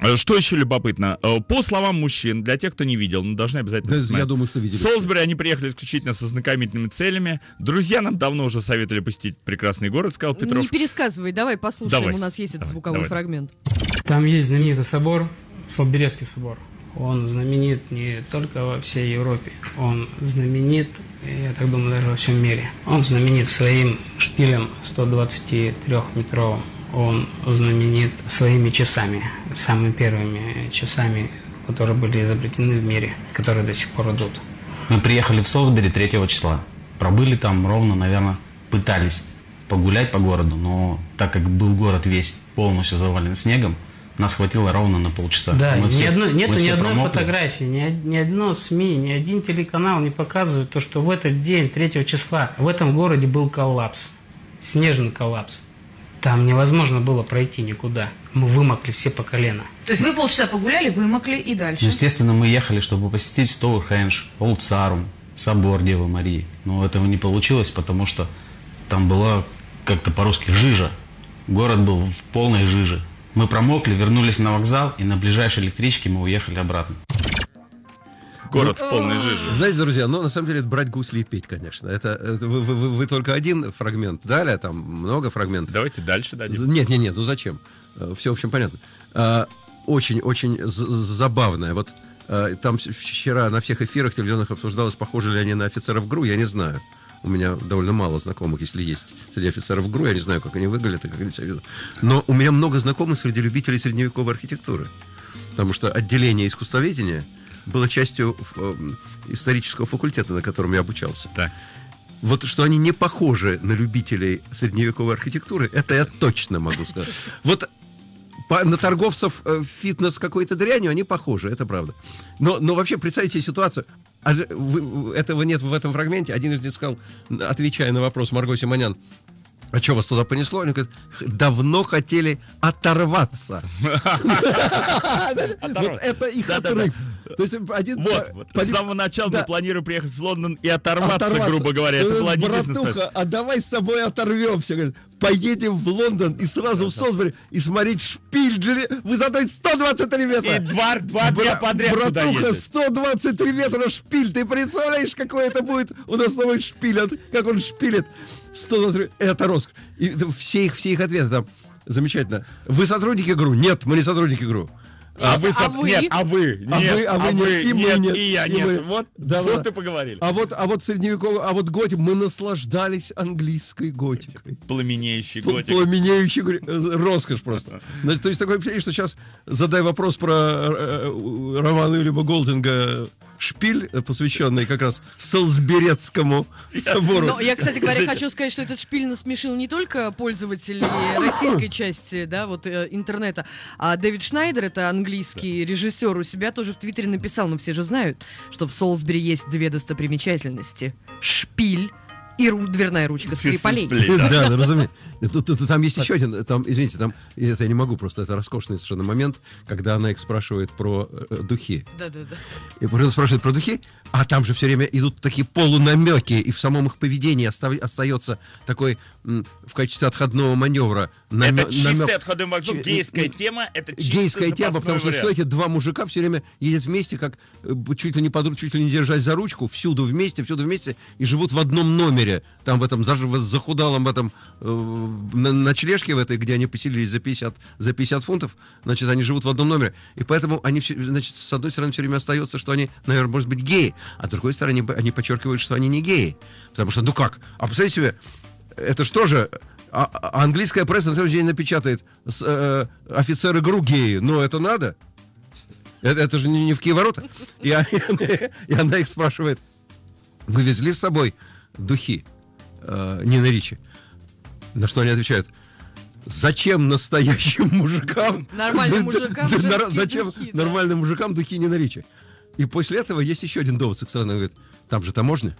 Э, что еще любопытно? Э, по словам мужчин, для тех, кто не видел, ну должны обязательно. Да, я думаю, что видели. Солсбери они приехали исключительно со знакомительными целями. Друзья нам давно уже советовали посетить прекрасный город, сказал Петров. Не пересказывай, давай послушаем. Давай. У нас есть давай, звуковой давай. фрагмент. Там есть знаменитый собор, Солберецкий собор. Он знаменит не только во всей Европе, он знаменит, я так думаю, даже во всем мире. Он знаменит своим шпилем 123-метровым он знаменит своими часами, самыми первыми часами, которые были изобретены в мире, которые до сих пор идут. Мы приехали в Солсбери 3 числа. Пробыли там ровно, наверное, пытались погулять по городу, но так как был город весь полностью завален снегом, нас хватило ровно на полчаса. Да, мы ни одно, нету ни одной промокли. фотографии, ни, ни одно СМИ, ни один телеканал не показывает то, что в этот день, 3 числа, в этом городе был коллапс, снежный коллапс. Там невозможно было пройти никуда. Мы вымокли все по колено. То есть вы полчаса погуляли, вымокли и дальше? Ну, естественно, мы ехали, чтобы посетить Стоурхендж, Олд собор Девы Марии. Но этого не получилось, потому что там была как-то по-русски жижа. Город был в полной жиже. Мы промокли, вернулись на вокзал, и на ближайшей электричке мы уехали обратно. Город в полной жиже. Знаете, друзья, ну, на самом деле, брать гусли и петь, конечно. Это, это вы, вы, вы, вы только один фрагмент дали, а там много фрагментов. Давайте дальше дадим. Нет, нет, нет, ну зачем? Э, Все, в общем, понятно. Очень-очень э, забавное. Вот э, там вчера на всех эфирах телевизионных обсуждалось, похожи ли они на офицеров ГРУ, я не знаю. У меня довольно мало знакомых, если есть среди офицеров ГРУ. Я не знаю, как они выглядят и как они себя ведут. Но у меня много знакомых среди любителей средневековой архитектуры. Потому что отделение искусствоведения – было частью эм, исторического факультета, на котором я обучался. Так. Вот что они не похожи на любителей средневековой архитектуры, это я точно могу сказать. Вот по, на торговцев э, фитнес какой-то дрянью они похожи, это правда. Но, но вообще представьте ситуацию. А, вы, этого нет в этом фрагменте. Один из них сказал, отвечая на вопрос Марго Симонян, а что вас туда понесло? Они говорят, давно хотели оторваться. [laughs] Вот это их отрыв. То есть один... Вот, с самого начала мы планируем приехать в Лондон и оторваться, грубо говоря. Это э, Братуха, а давай с тобой оторвемся поедем в Лондон и сразу в Солсбери и смотреть шпиль для... Вы задаете 123 метра! И два, два Бра- дня подряд Братуха, 123 метра шпиль! Ты представляешь, какой это будет? У нас новый шпиль, как он шпилит! 123... Это роскошь! И все их, все их ответы там замечательно. Вы сотрудники ГРУ? Нет, мы не сотрудники ГРУ. А, а, а вы, а вы? Нет, а вы. А нет, а вы, а вы, а вы нет, и нет, нет, и я и нет. Мы... Вот, да, вот да. и поговорили. А вот, а вот средневековый, а вот готик, мы наслаждались английской готикой. Пламенеющий готик. Пламенеющий э, э, роскошь просто. то есть такое впечатление, что сейчас задай вопрос про э, роман Уильяма Голдинга шпиль, э, посвященный как раз Солсберецкому собору. Но я, кстати говоря, хочу сказать, что этот шпиль насмешил не только пользователей [coughs] российской части, да, вот э, интернета, а Дэвид Шнайдер, это английский режиссер, у себя тоже в Твиттере написал, но все же знают, что в Солсбери есть две достопримечательности. Шпиль и ру, дверная ручка с переполей. Да, разумеется. [laughs] Там есть еще один, там, извините, там, это я не могу, просто это роскошный совершенно момент, когда она их спрашивает про э, э, духи. Да, да, да. И спрашивает про духи, а там же все время идут такие полунамеки, и в самом их поведении остается такой в качестве отходного маневра. Намё, это чистый намёк, отходной маневр, ну, гейская тема, это Гейская тема, потому вариант. что, что эти два мужика все время ездят вместе, как э, чуть ли не подруг, чуть ли не держать за ручку, всюду вместе, всюду вместе, и живут в одном номере лагере, там в этом захудалом в этом э, ночлежке в этой, где они поселились за 50, за 50 фунтов, значит, они живут в одном номере. И поэтому они, все, значит, с одной стороны все время остается, что они, наверное, может быть, геи, а с другой стороны они, подчеркивают, что они не геи. Потому что, ну как? А представьте себе, это что же а, а английская пресса на следующий день напечатает с, э, э офицеры ГРУ геи. Но это надо. Это, это же не, не в Киеворота. И, и, [laughs] и она их спрашивает, вывезли с собой духи э, на речи, На что они отвечают, зачем настоящим мужикам... [laughs] Нормальным [laughs] мужикам Зачем нормальным мужикам духи не на речи? И после этого есть еще один довод с стороны. Говорит, там же таможня.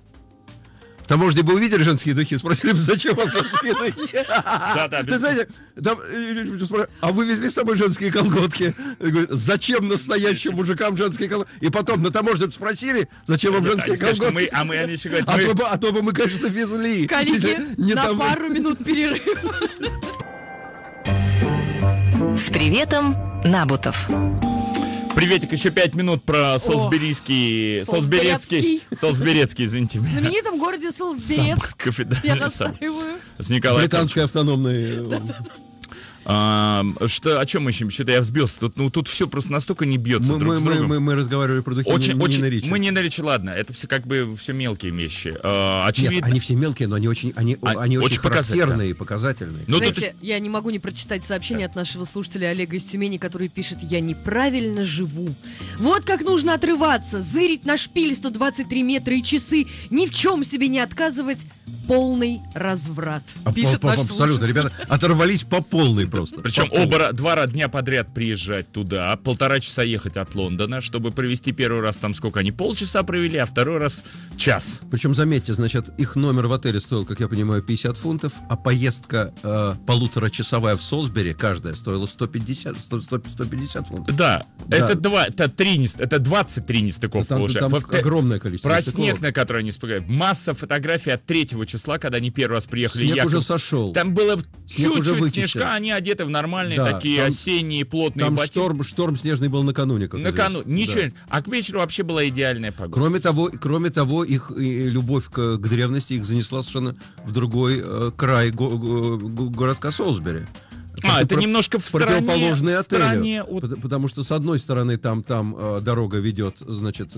Там, может, бы увидели женские духи, спросили бы, зачем вам женские духи? Да, да. Ты знаете, там, а вы везли с собой женские колготки? Зачем настоящим мужикам женские колготки? И потом на ну, таможне спросили, зачем вам женские колготки? «Ну, а мы, они еще говорят, а, а то бы мы, конечно, везли. Коллеги, на пару минут перерыв. С приветом, Набутов. Приветик, еще пять минут про Солсберийский... Солсберецкий. Солсберецкий, извините меня. В знаменитом городе Солсберецк. Я настаиваю. С Николаем. Британской автономной э, а, что, о чем мы еще? Что-то я взбился. Тут, ну, тут все просто настолько не бьется мы, друг мы, с другом. Мы, мы, мы разговаривали про духи очень, не, очень, не на Мы не на речи, ладно. Это все как бы все мелкие вещи. А, очевидно... Нет, они все мелкие, но они очень, они, а, они очень, характерные, показательные. показательные. Ну, Знаете, тут... я не могу не прочитать сообщение да. от нашего слушателя Олега из Тюмени, который пишет, я неправильно живу. Вот как нужно отрываться, зырить на шпиль 123 метра и часы, ни в чем себе не отказывать, полный разврат. А, пишет по, по, абсолютно, ребята оторвались по полной просто. Причем по полной. оба два дня подряд приезжать туда, а полтора часа ехать от Лондона, чтобы провести первый раз там сколько они полчаса провели, а второй раз час. Причем заметьте, значит, их номер в отеле стоил, как я понимаю, 50 фунтов, а поездка э, полуторачасовая в Солсбери каждая стоила 150, 100, 100, 150 фунтов. Да, да. это два, это три, это 23 нестыковки да, там, уже. Там огромное количество. Про снег, на который они спускают. Масса фотографий от третьего часа числа, когда они первый раз приехали. Снег я... уже сошел. Там было чуть-чуть снежка, они одеты в нормальные да, такие там, осенние плотные там ботинки. Шторм, шторм снежный был накануне. Как накануне. Ничего. Да. А к вечеру вообще была идеальная погода. Кроме того, кроме того их э, любовь к, к древности их занесла совершенно в другой э, край го, го, го, городка Солсбери. А, это про- немножко в стороне, противоположные стране, отелю, от... потому что с одной стороны там там э, дорога ведет, значит,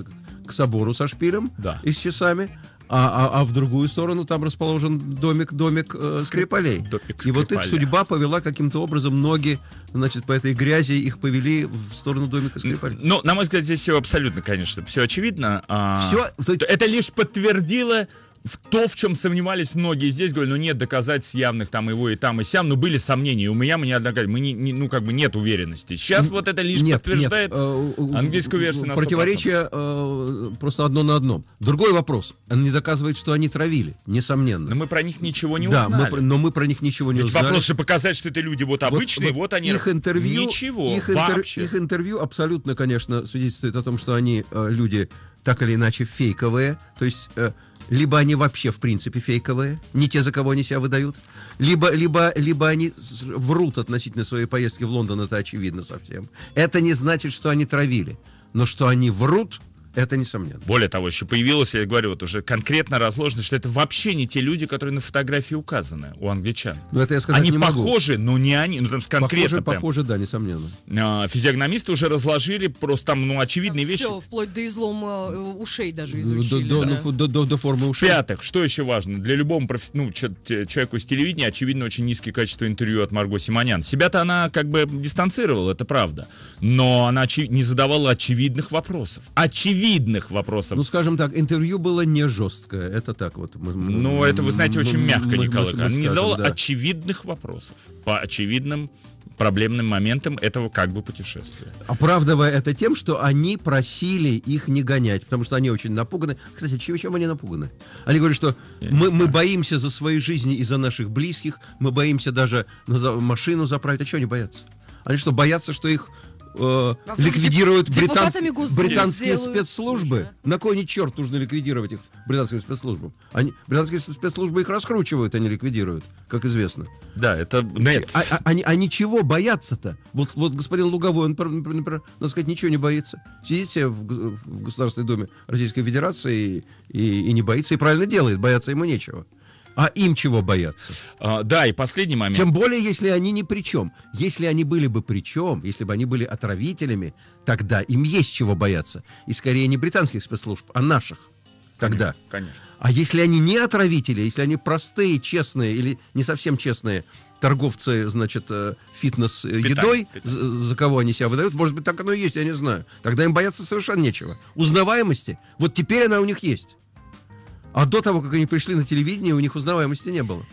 к собору со шпилем да. и с часами, а, а, а в другую сторону там расположен домик, домик э, Скрипалей. Домик и вот их судьба повела каким-то образом ноги, значит, по этой грязи их повели в сторону домика Скрипалей. Ну, на мой взгляд, здесь все абсолютно, конечно, все очевидно. А, все, это лишь подтвердило в то, в чем сомневались многие здесь, говорю, ну нет доказательств явных там его и там и сям, но были сомнения. У меня мне однако, мы не, не, ну как бы нет уверенности. Сейчас вот это лишь нет, подтверждает нет, э, английскую версию. На 100%. Противоречие э, просто одно на одном. Другой вопрос. Он не доказывает, что они травили, несомненно. Но мы про них ничего не да, узнали. Мы, но мы про них ничего не Ведь узнали. Вопрос же показать, что это люди вот обычные, вот, вот, вот они. Их интервью, ничего, их, интер, их интервью абсолютно, конечно, свидетельствует о том, что они э, люди так или иначе фейковые. То есть э, либо они вообще, в принципе, фейковые, не те, за кого они себя выдают, либо, либо, либо они врут относительно своей поездки в Лондон, это очевидно совсем. Это не значит, что они травили, но что они врут – это несомненно. Более того, еще появилось, я говорю, вот уже конкретно разложено, что это вообще не те люди, которые на фотографии указаны у англичан. Ну это я сказать они не похожи, но не они, ну там конкретно. Похожи, похожи, да, несомненно. А, физиогномисты уже разложили просто там, ну, очевидные там вещи. Все, вплоть до излома э, ушей даже изучили. До, да. до, до, до, до формы ушей. В-пятых, что еще важно? Для любого профи- ну, человеку с телевидения, очевидно, очень низкое качество интервью от Марго Симонян. Себя-то она как бы дистанцировала, это правда. Но она очевид- не задавала очевидных вопросов. Очевидно очевидных вопросов. Ну, скажем так, интервью было не жесткое. Это так вот. Мы, ну, мы, это вы знаете мы, очень мы, мягко, мы, Николай. Мы, мы, не задавал да. очевидных вопросов по очевидным проблемным моментом этого как бы путешествия. Оправдывая это тем, что они просили их не гонять, потому что они очень напуганы. Кстати, чем, чем они напуганы? Они говорят, что мы, мы боимся за свои жизни и за наших близких, мы боимся даже машину заправить. А чего они боятся? Они что, боятся, что их э, типа, ликвидируют типа, британс, британские сделают. спецслужбы. На кой они черт нужно ликвидировать их британским спецслужбам? Они, британские спецслужбы их раскручивают, они ликвидируют, как известно. Да, это А, а, они, а ничего боятся-то? Вот, вот господин Луговой, он, например, надо сказать, ничего не боится. Сидит себе в, в Государственной Думе Российской Федерации и, и, и не боится, и правильно делает, бояться ему нечего. А им чего бояться? А, да, и последний момент. Тем более, если они ни при чем. Если они были бы при чем, если бы они были отравителями, тогда им есть чего бояться. И скорее не британских спецслужб, а наших. Тогда. Конечно. конечно. А если они не отравители, если они простые, честные или не совсем честные торговцы, значит, э, фитнес-едой, э, за, за кого они себя выдают, может быть, так оно и есть, я не знаю. Тогда им бояться совершенно нечего. Узнаваемости, вот теперь она у них есть. А до того, как они пришли на телевидение, у них узнаваемости не было.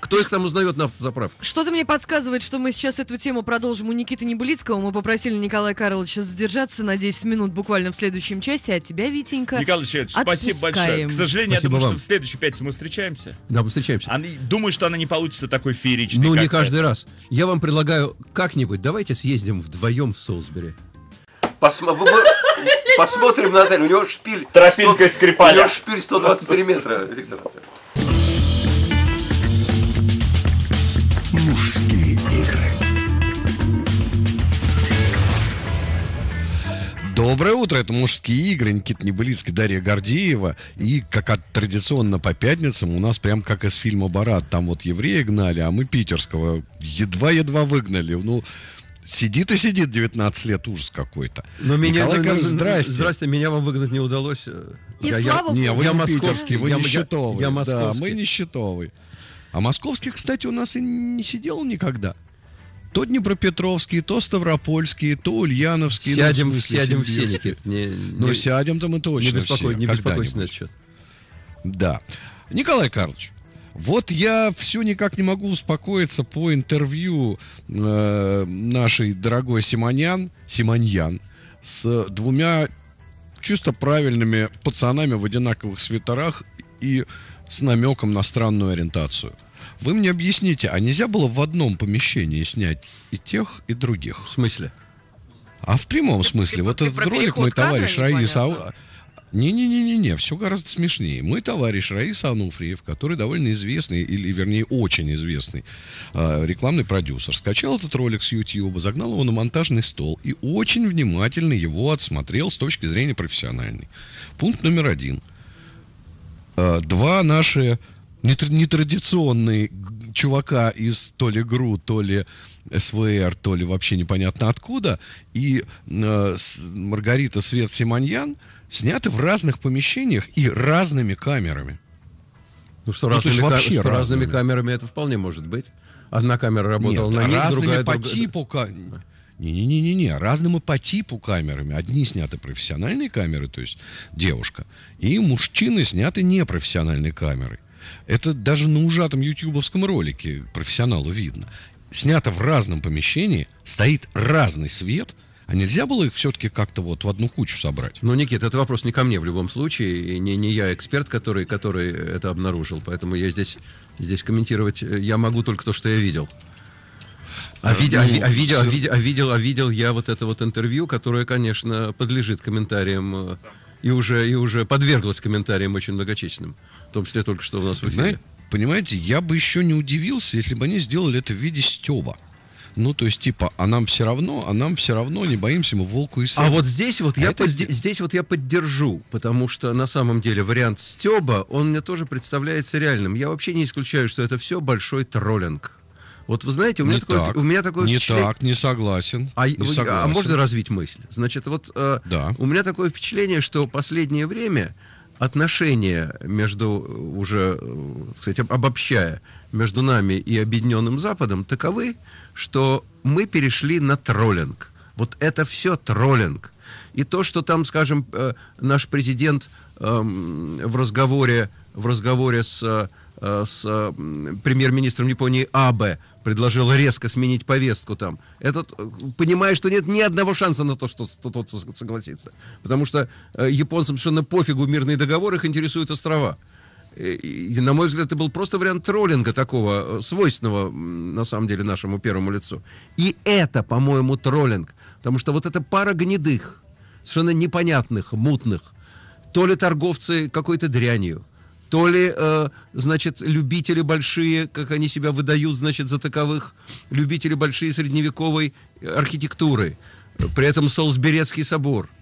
Кто их там узнает на автозаправке? Что-то мне подсказывает, что мы сейчас эту тему продолжим у Никиты Небылицкого. Мы попросили Николая Карловича задержаться на 10 минут буквально в следующем часе. А тебя, Витенька, Николай Алексеевич, спасибо большое. К сожалению, спасибо я думаю, вам. что в следующую пятницу мы встречаемся. Да, мы встречаемся. Она, думаю, что она не получится такой фееричной. Ну, не каждый это. раз. Я вам предлагаю как-нибудь, давайте съездим вдвоем в Солсбери. Посмотрим. [laughs] Посмотрим, на наталью, у него шпиль. Тропинка 100, скрипаля. У него шпиль 123 метра, Виктор. Мужские игры. Доброе утро, это «Мужские игры», Никита Небылицкий, Дарья Гордеева. И, как от, традиционно по пятницам, у нас прям как из фильма «Барат». Там вот евреи гнали, а мы питерского едва-едва выгнали. Ну, сидит и сидит 19 лет, ужас какой-то. Но меня, Николай ну, говорит, ну, здрасте. Здрасте, меня вам выгнать не удалось. И я, слава я, не, вы я не московский, вы я, нищетовый. Я, я московский. Да, мы не счетовый. А московский, кстати, у нас и не сидел никогда. То Днепропетровский, то Ставропольский, то Ульяновский. Сядем, ну, смысле, сядем все. Не, не, ну, сядем-то мы точно не беспокойтесь все. Не насчет. Да. Николай Карлович, вот я все никак не могу успокоиться по интервью э, нашей дорогой Симоньян Симоньян с двумя чисто правильными пацанами в одинаковых свитерах и с намеком на странную ориентацию. Вы мне объясните, а нельзя было в одном помещении снять и тех, и других? В смысле? А в прямом смысле. вот этот ролик мой товарищ Раис Ау... Не-не-не-не-не, все гораздо смешнее. Мой товарищ Раис Ануфриев, который довольно известный, или вернее очень известный э, рекламный продюсер, скачал этот ролик с YouTube, загнал его на монтажный стол и очень внимательно его отсмотрел с точки зрения профессиональной. Пункт номер один. Э, два наши нетрадиционные чувака из то ли ГРУ, то ли СВР, то ли вообще непонятно откуда, и э, Маргарита Свет Симоньян – сняты в разных помещениях и разными камерами. Ну что, ну, разными, вообще разными. разными камерами это вполне может быть. Одна камера работала Нет, на ней. разными другая... по типу типу... [laughs] Не-не-не-не, разными по типу камерами. Одни сняты профессиональные камеры, то есть девушка, и мужчины сняты непрофессиональной камерой. Это даже на ужатом ютубовском ролике профессионалу видно. Снято в разном помещении, стоит разный свет – а нельзя было их все-таки как-то вот в одну кучу собрать? Ну, Никит, это вопрос не ко мне в любом случае, и не, не я эксперт, который, который это обнаружил, поэтому я здесь, здесь комментировать, э, я могу только то, что я видел. А, э, видя, а, ну, а, видел, а, видя, а, видел, а видел я вот это вот интервью, которое, конечно, подлежит комментариям э, и уже, и уже подверглось комментариям очень многочисленным, в том числе только что у нас в эфире. Понимаете, я бы еще не удивился, если бы они сделали это в виде стеба ну, то есть, типа, а нам все равно, а нам все равно, не боимся мы волку и сам. А вот здесь вот, а я под... Здесь... вот я поддержу, потому что, на самом деле, вариант Стеба, он мне тоже представляется реальным. Я вообще не исключаю, что это все большой троллинг. Вот вы знаете, у меня не такое, так, у меня такой не впечатление... так, не согласен. А, не а согласен. а можно развить мысль? Значит, вот э, да. у меня такое впечатление, что последнее время отношения между уже, кстати, э, обобщая между нами и Объединенным Западом таковы, что мы перешли на троллинг. Вот это все троллинг. И то, что там, скажем, э, наш президент эм, в разговоре, в разговоре с, э, с э, премьер-министром Японии Абе предложил резко сменить повестку там, этот, понимая, что нет ни одного шанса на то, что тот согласится. Потому что японцам совершенно пофигу мирные договоры, их интересуют острова. И, на мой взгляд, это был просто вариант троллинга такого, э, свойственного, на самом деле, нашему первому лицу. И это, по-моему, троллинг. Потому что вот эта пара гнедых, совершенно непонятных, мутных, то ли торговцы какой-то дрянью, то ли, э, значит, любители большие, как они себя выдают, значит, за таковых, любители большие средневековой архитектуры, при этом Солсберецкий собор –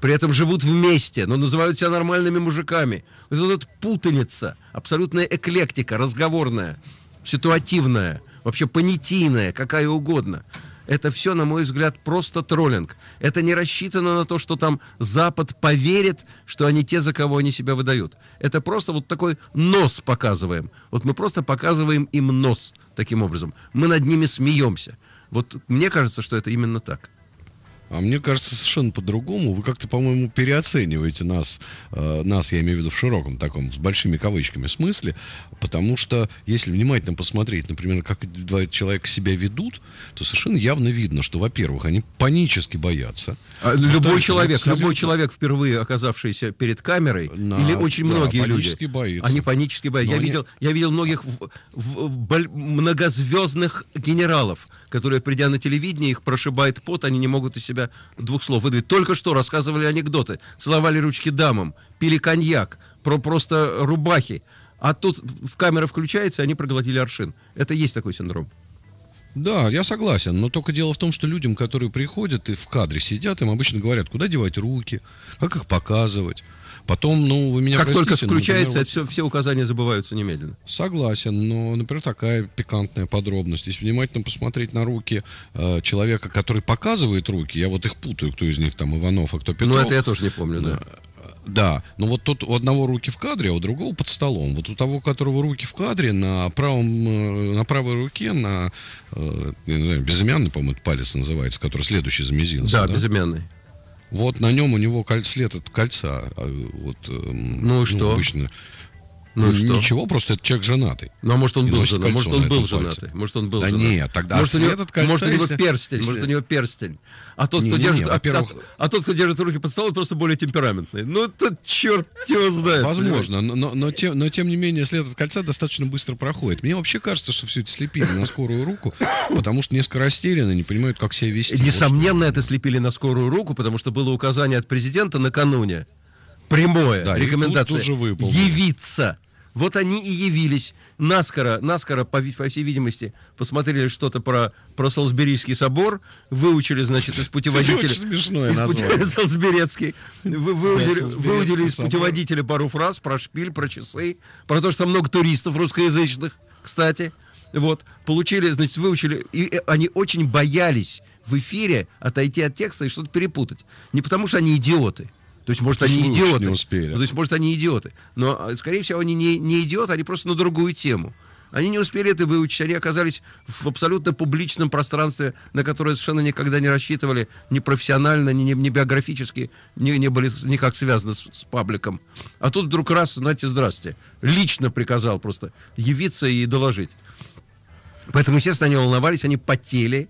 при этом живут вместе, но называют себя нормальными мужиками. Вот эта вот путаница, абсолютная эклектика, разговорная, ситуативная, вообще понятийная, какая угодно. Это все, на мой взгляд, просто троллинг. Это не рассчитано на то, что там Запад поверит, что они те, за кого они себя выдают. Это просто вот такой нос показываем. Вот мы просто показываем им нос таким образом. Мы над ними смеемся. Вот мне кажется, что это именно так. А мне кажется, совершенно по-другому. Вы как-то, по-моему, переоцениваете нас, э, нас, я имею в виду в широком таком, с большими кавычками смысле, Потому что, если внимательно посмотреть, например, как два человека себя ведут, то совершенно явно видно, что, во-первых, они панически боятся. А, любой человек, абсолютно... любой человек, впервые оказавшийся перед камерой, На, или очень да, многие люди, боится. они панически боятся. я, они... видел, я видел многих в, в, в, многозвездных генералов, которые, придя на телевидение, их прошибает пот, они не могут из себя двух слов выдавить. Только что рассказывали анекдоты, целовали ручки дамам, пили коньяк, про просто рубахи а тут в камера включается, и они проглотили аршин. Это есть такой синдром. Да, я согласен, но только дело в том, что людям, которые приходят и в кадре сидят, им обычно говорят, куда девать руки, как их показывать. Потом, ну, вы меня Как простите, только включается, например, вот... все, все указания забываются немедленно. Согласен, но, например, такая пикантная подробность. Если внимательно посмотреть на руки э, человека, который показывает руки, я вот их путаю, кто из них там Иванов, а кто ну, Петров. Ну, это я тоже не помню, да. да да, но вот тут у одного руки в кадре, а у другого под столом. Вот у того, у которого руки в кадре, на, правом, э, на правой руке, на э, я не знаю, безымянный, по-моему, палец называется, который следующий за мизинцем. Да, да, безымянный. Вот на нем у него кольц, след от кольца. А, э, вот, эм, ну и ну, что? обычно. Ну и что? Ничего, просто этот человек женатый. Ну, а может, он и был женатый? может, он был женатый. Пальце. Может, он был да женат. нет, тогда может, у него, этот кольца, может, у него перстень, если... может, у него перстень. А тот, не, кто не, держит, не, а, а, а тот, кто держит руки под столом, просто более темпераментный. Ну, тут черт его знает. Возможно, но, но, но, тем, но тем не менее след от кольца достаточно быстро проходит. Мне вообще кажется, что все это слепили на скорую руку, потому что несколько растеряны, не понимают, как себя вести. Несомненно, это слепили на скорую руку, потому что было указание от президента накануне. Прямое. Да, рекомендация. Явиться вот они и явились. Наскоро, наскоро по, по всей видимости, посмотрели что-то про, про Солсберийский собор, выучили, значит, из путеводителя... Очень смешное из пути... [laughs] Солсберецкий. Вы, выудили, да, выудили из путеводителя пару фраз про шпиль, про часы, про то, что много туристов русскоязычных, кстати. Вот, получили, значит, выучили, и э, они очень боялись в эфире отойти от текста и что-то перепутать. Не потому что они идиоты, то есть, может, они идиоты. успели. Ну, то есть, может, они идиоты. Но, а, скорее всего, они не, не идиоты, они просто на другую тему. Они не успели это выучить, они оказались в абсолютно публичном пространстве, на которое совершенно никогда не рассчитывали, ни профессионально, ни, ни, ни биографически, ни, не были никак связаны с, с пабликом. А тут вдруг раз, знаете, здрасте. Лично приказал просто явиться и доложить. Поэтому, естественно, они волновались, они потели,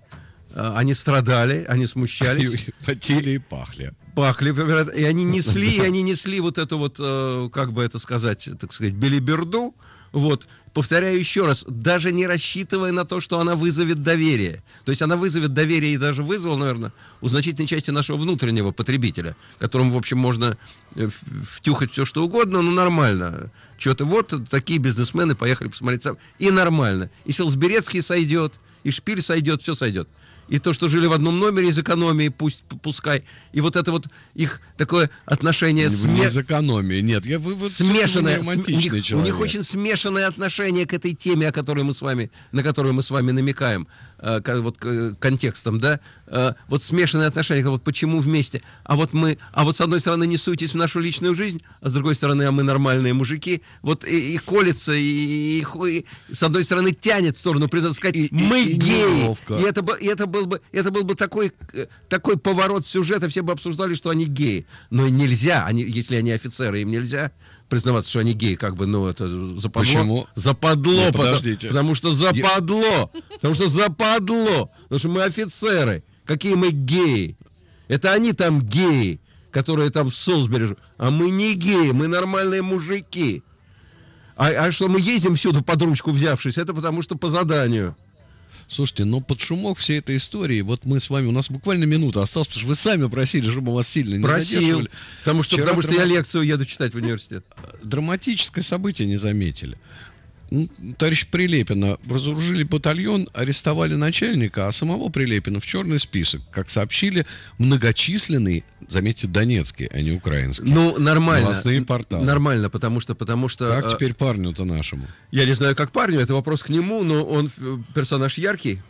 а, они страдали, они смущались. Они [laughs] потели и пахли пахли, и они [laughs] несли, и они несли вот эту вот, э, как бы это сказать, так сказать, белиберду, вот, повторяю еще раз, даже не рассчитывая на то, что она вызовет доверие. То есть она вызовет доверие и даже вызвала, наверное, у значительной части нашего внутреннего потребителя, которому, в общем, можно э, втюхать все, что угодно, но нормально. Что-то вот такие бизнесмены поехали посмотреть И нормально. И Селсберецкий сойдет, и Шпиль сойдет, все сойдет и то, что жили в одном номере из экономии, пусть, пускай. И вот это вот их такое отношение... Не, сме... не из экономии, нет. Я, вы, вы смешанное. У них, человек. у них очень смешанное отношение к этой теме, о которой мы с вами, на которую мы с вами намекаем, э, как, вот э, контекстом, да? Э, вот смешанное отношение, вот почему вместе? А вот мы, а вот с одной стороны не суетесь в нашу личную жизнь, а с другой стороны, а мы нормальные мужики. Вот и, и колется, и, и, и, и с одной стороны тянет в сторону, придется сказать, и, мы и, геи. И, и это, и это был бы, это был бы такой, э, такой поворот сюжета, все бы обсуждали, что они геи. Но нельзя, они, если они офицеры, им нельзя признаваться, что они геи, как бы, ну, это западло. Почему? Западло, ну, подождите. Потому, потому что западло, Я... потому что западло, потому что мы офицеры. Какие мы геи? Это они там геи, которые там в Солсбери. А мы не геи, мы нормальные мужики. А, а что мы ездим всюду под ручку взявшись, это потому что по заданию. Слушайте, но под шумок всей этой истории, вот мы с вами, у нас буквально минута осталась, потому что вы сами просили, чтобы вас сильно не Просил, потому что, Вчера потому что драма... я лекцию еду читать в университет. Драматическое событие не заметили. Ну, товарищ Прилепина разоружили батальон, арестовали начальника, а самого Прилепина в черный список, как сообщили многочисленные, заметьте, донецкие, а не украинские. Ну, нормально. Новостные порталы. Нормально, потому что... Потому что как а, теперь парню-то нашему? Я не знаю, как парню, это вопрос к нему, но он э, персонаж яркий.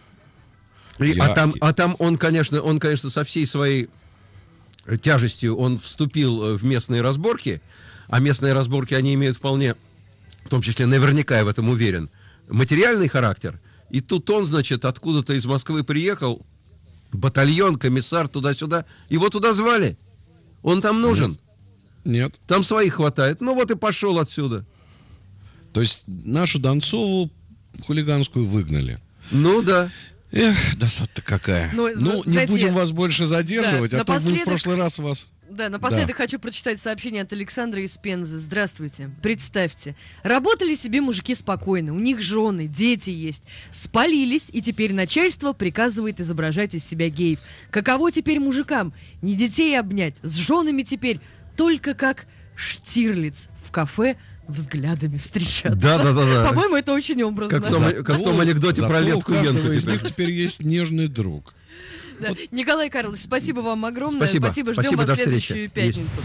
И, яркий. А, там, а там он, конечно, он, конечно, со всей своей тяжестью он вступил э, в местные разборки, а местные разборки, они имеют вполне в том числе наверняка я в этом уверен, материальный характер. И тут он, значит, откуда-то из Москвы приехал, батальон, комиссар туда-сюда, его туда звали. Он там нужен. Нет. Нет. Там своих хватает. Ну вот и пошел отсюда. То есть нашу Донцову хулиганскую выгнали. Ну да. Эх, досада-то какая. Но, ну, ну знаете, не будем вас больше задерживать, да, а то мы в прошлый раз вас да, напоследок да. хочу прочитать сообщение от Александра из Пензы. Здравствуйте. Представьте, работали себе мужики спокойно, у них жены, дети есть. Спалились, и теперь начальство приказывает изображать из себя геев. Каково теперь мужикам? Не детей обнять, с женами теперь только как Штирлиц в кафе взглядами встречаться. Да, да, да. да. По-моему, это очень образно. Как в том, как в том анекдоте Зато про летку Ленку. из них теперь есть нежный друг. Николай Карлович, спасибо вам огромное. Спасибо. Ждем вас в следующую пятницу.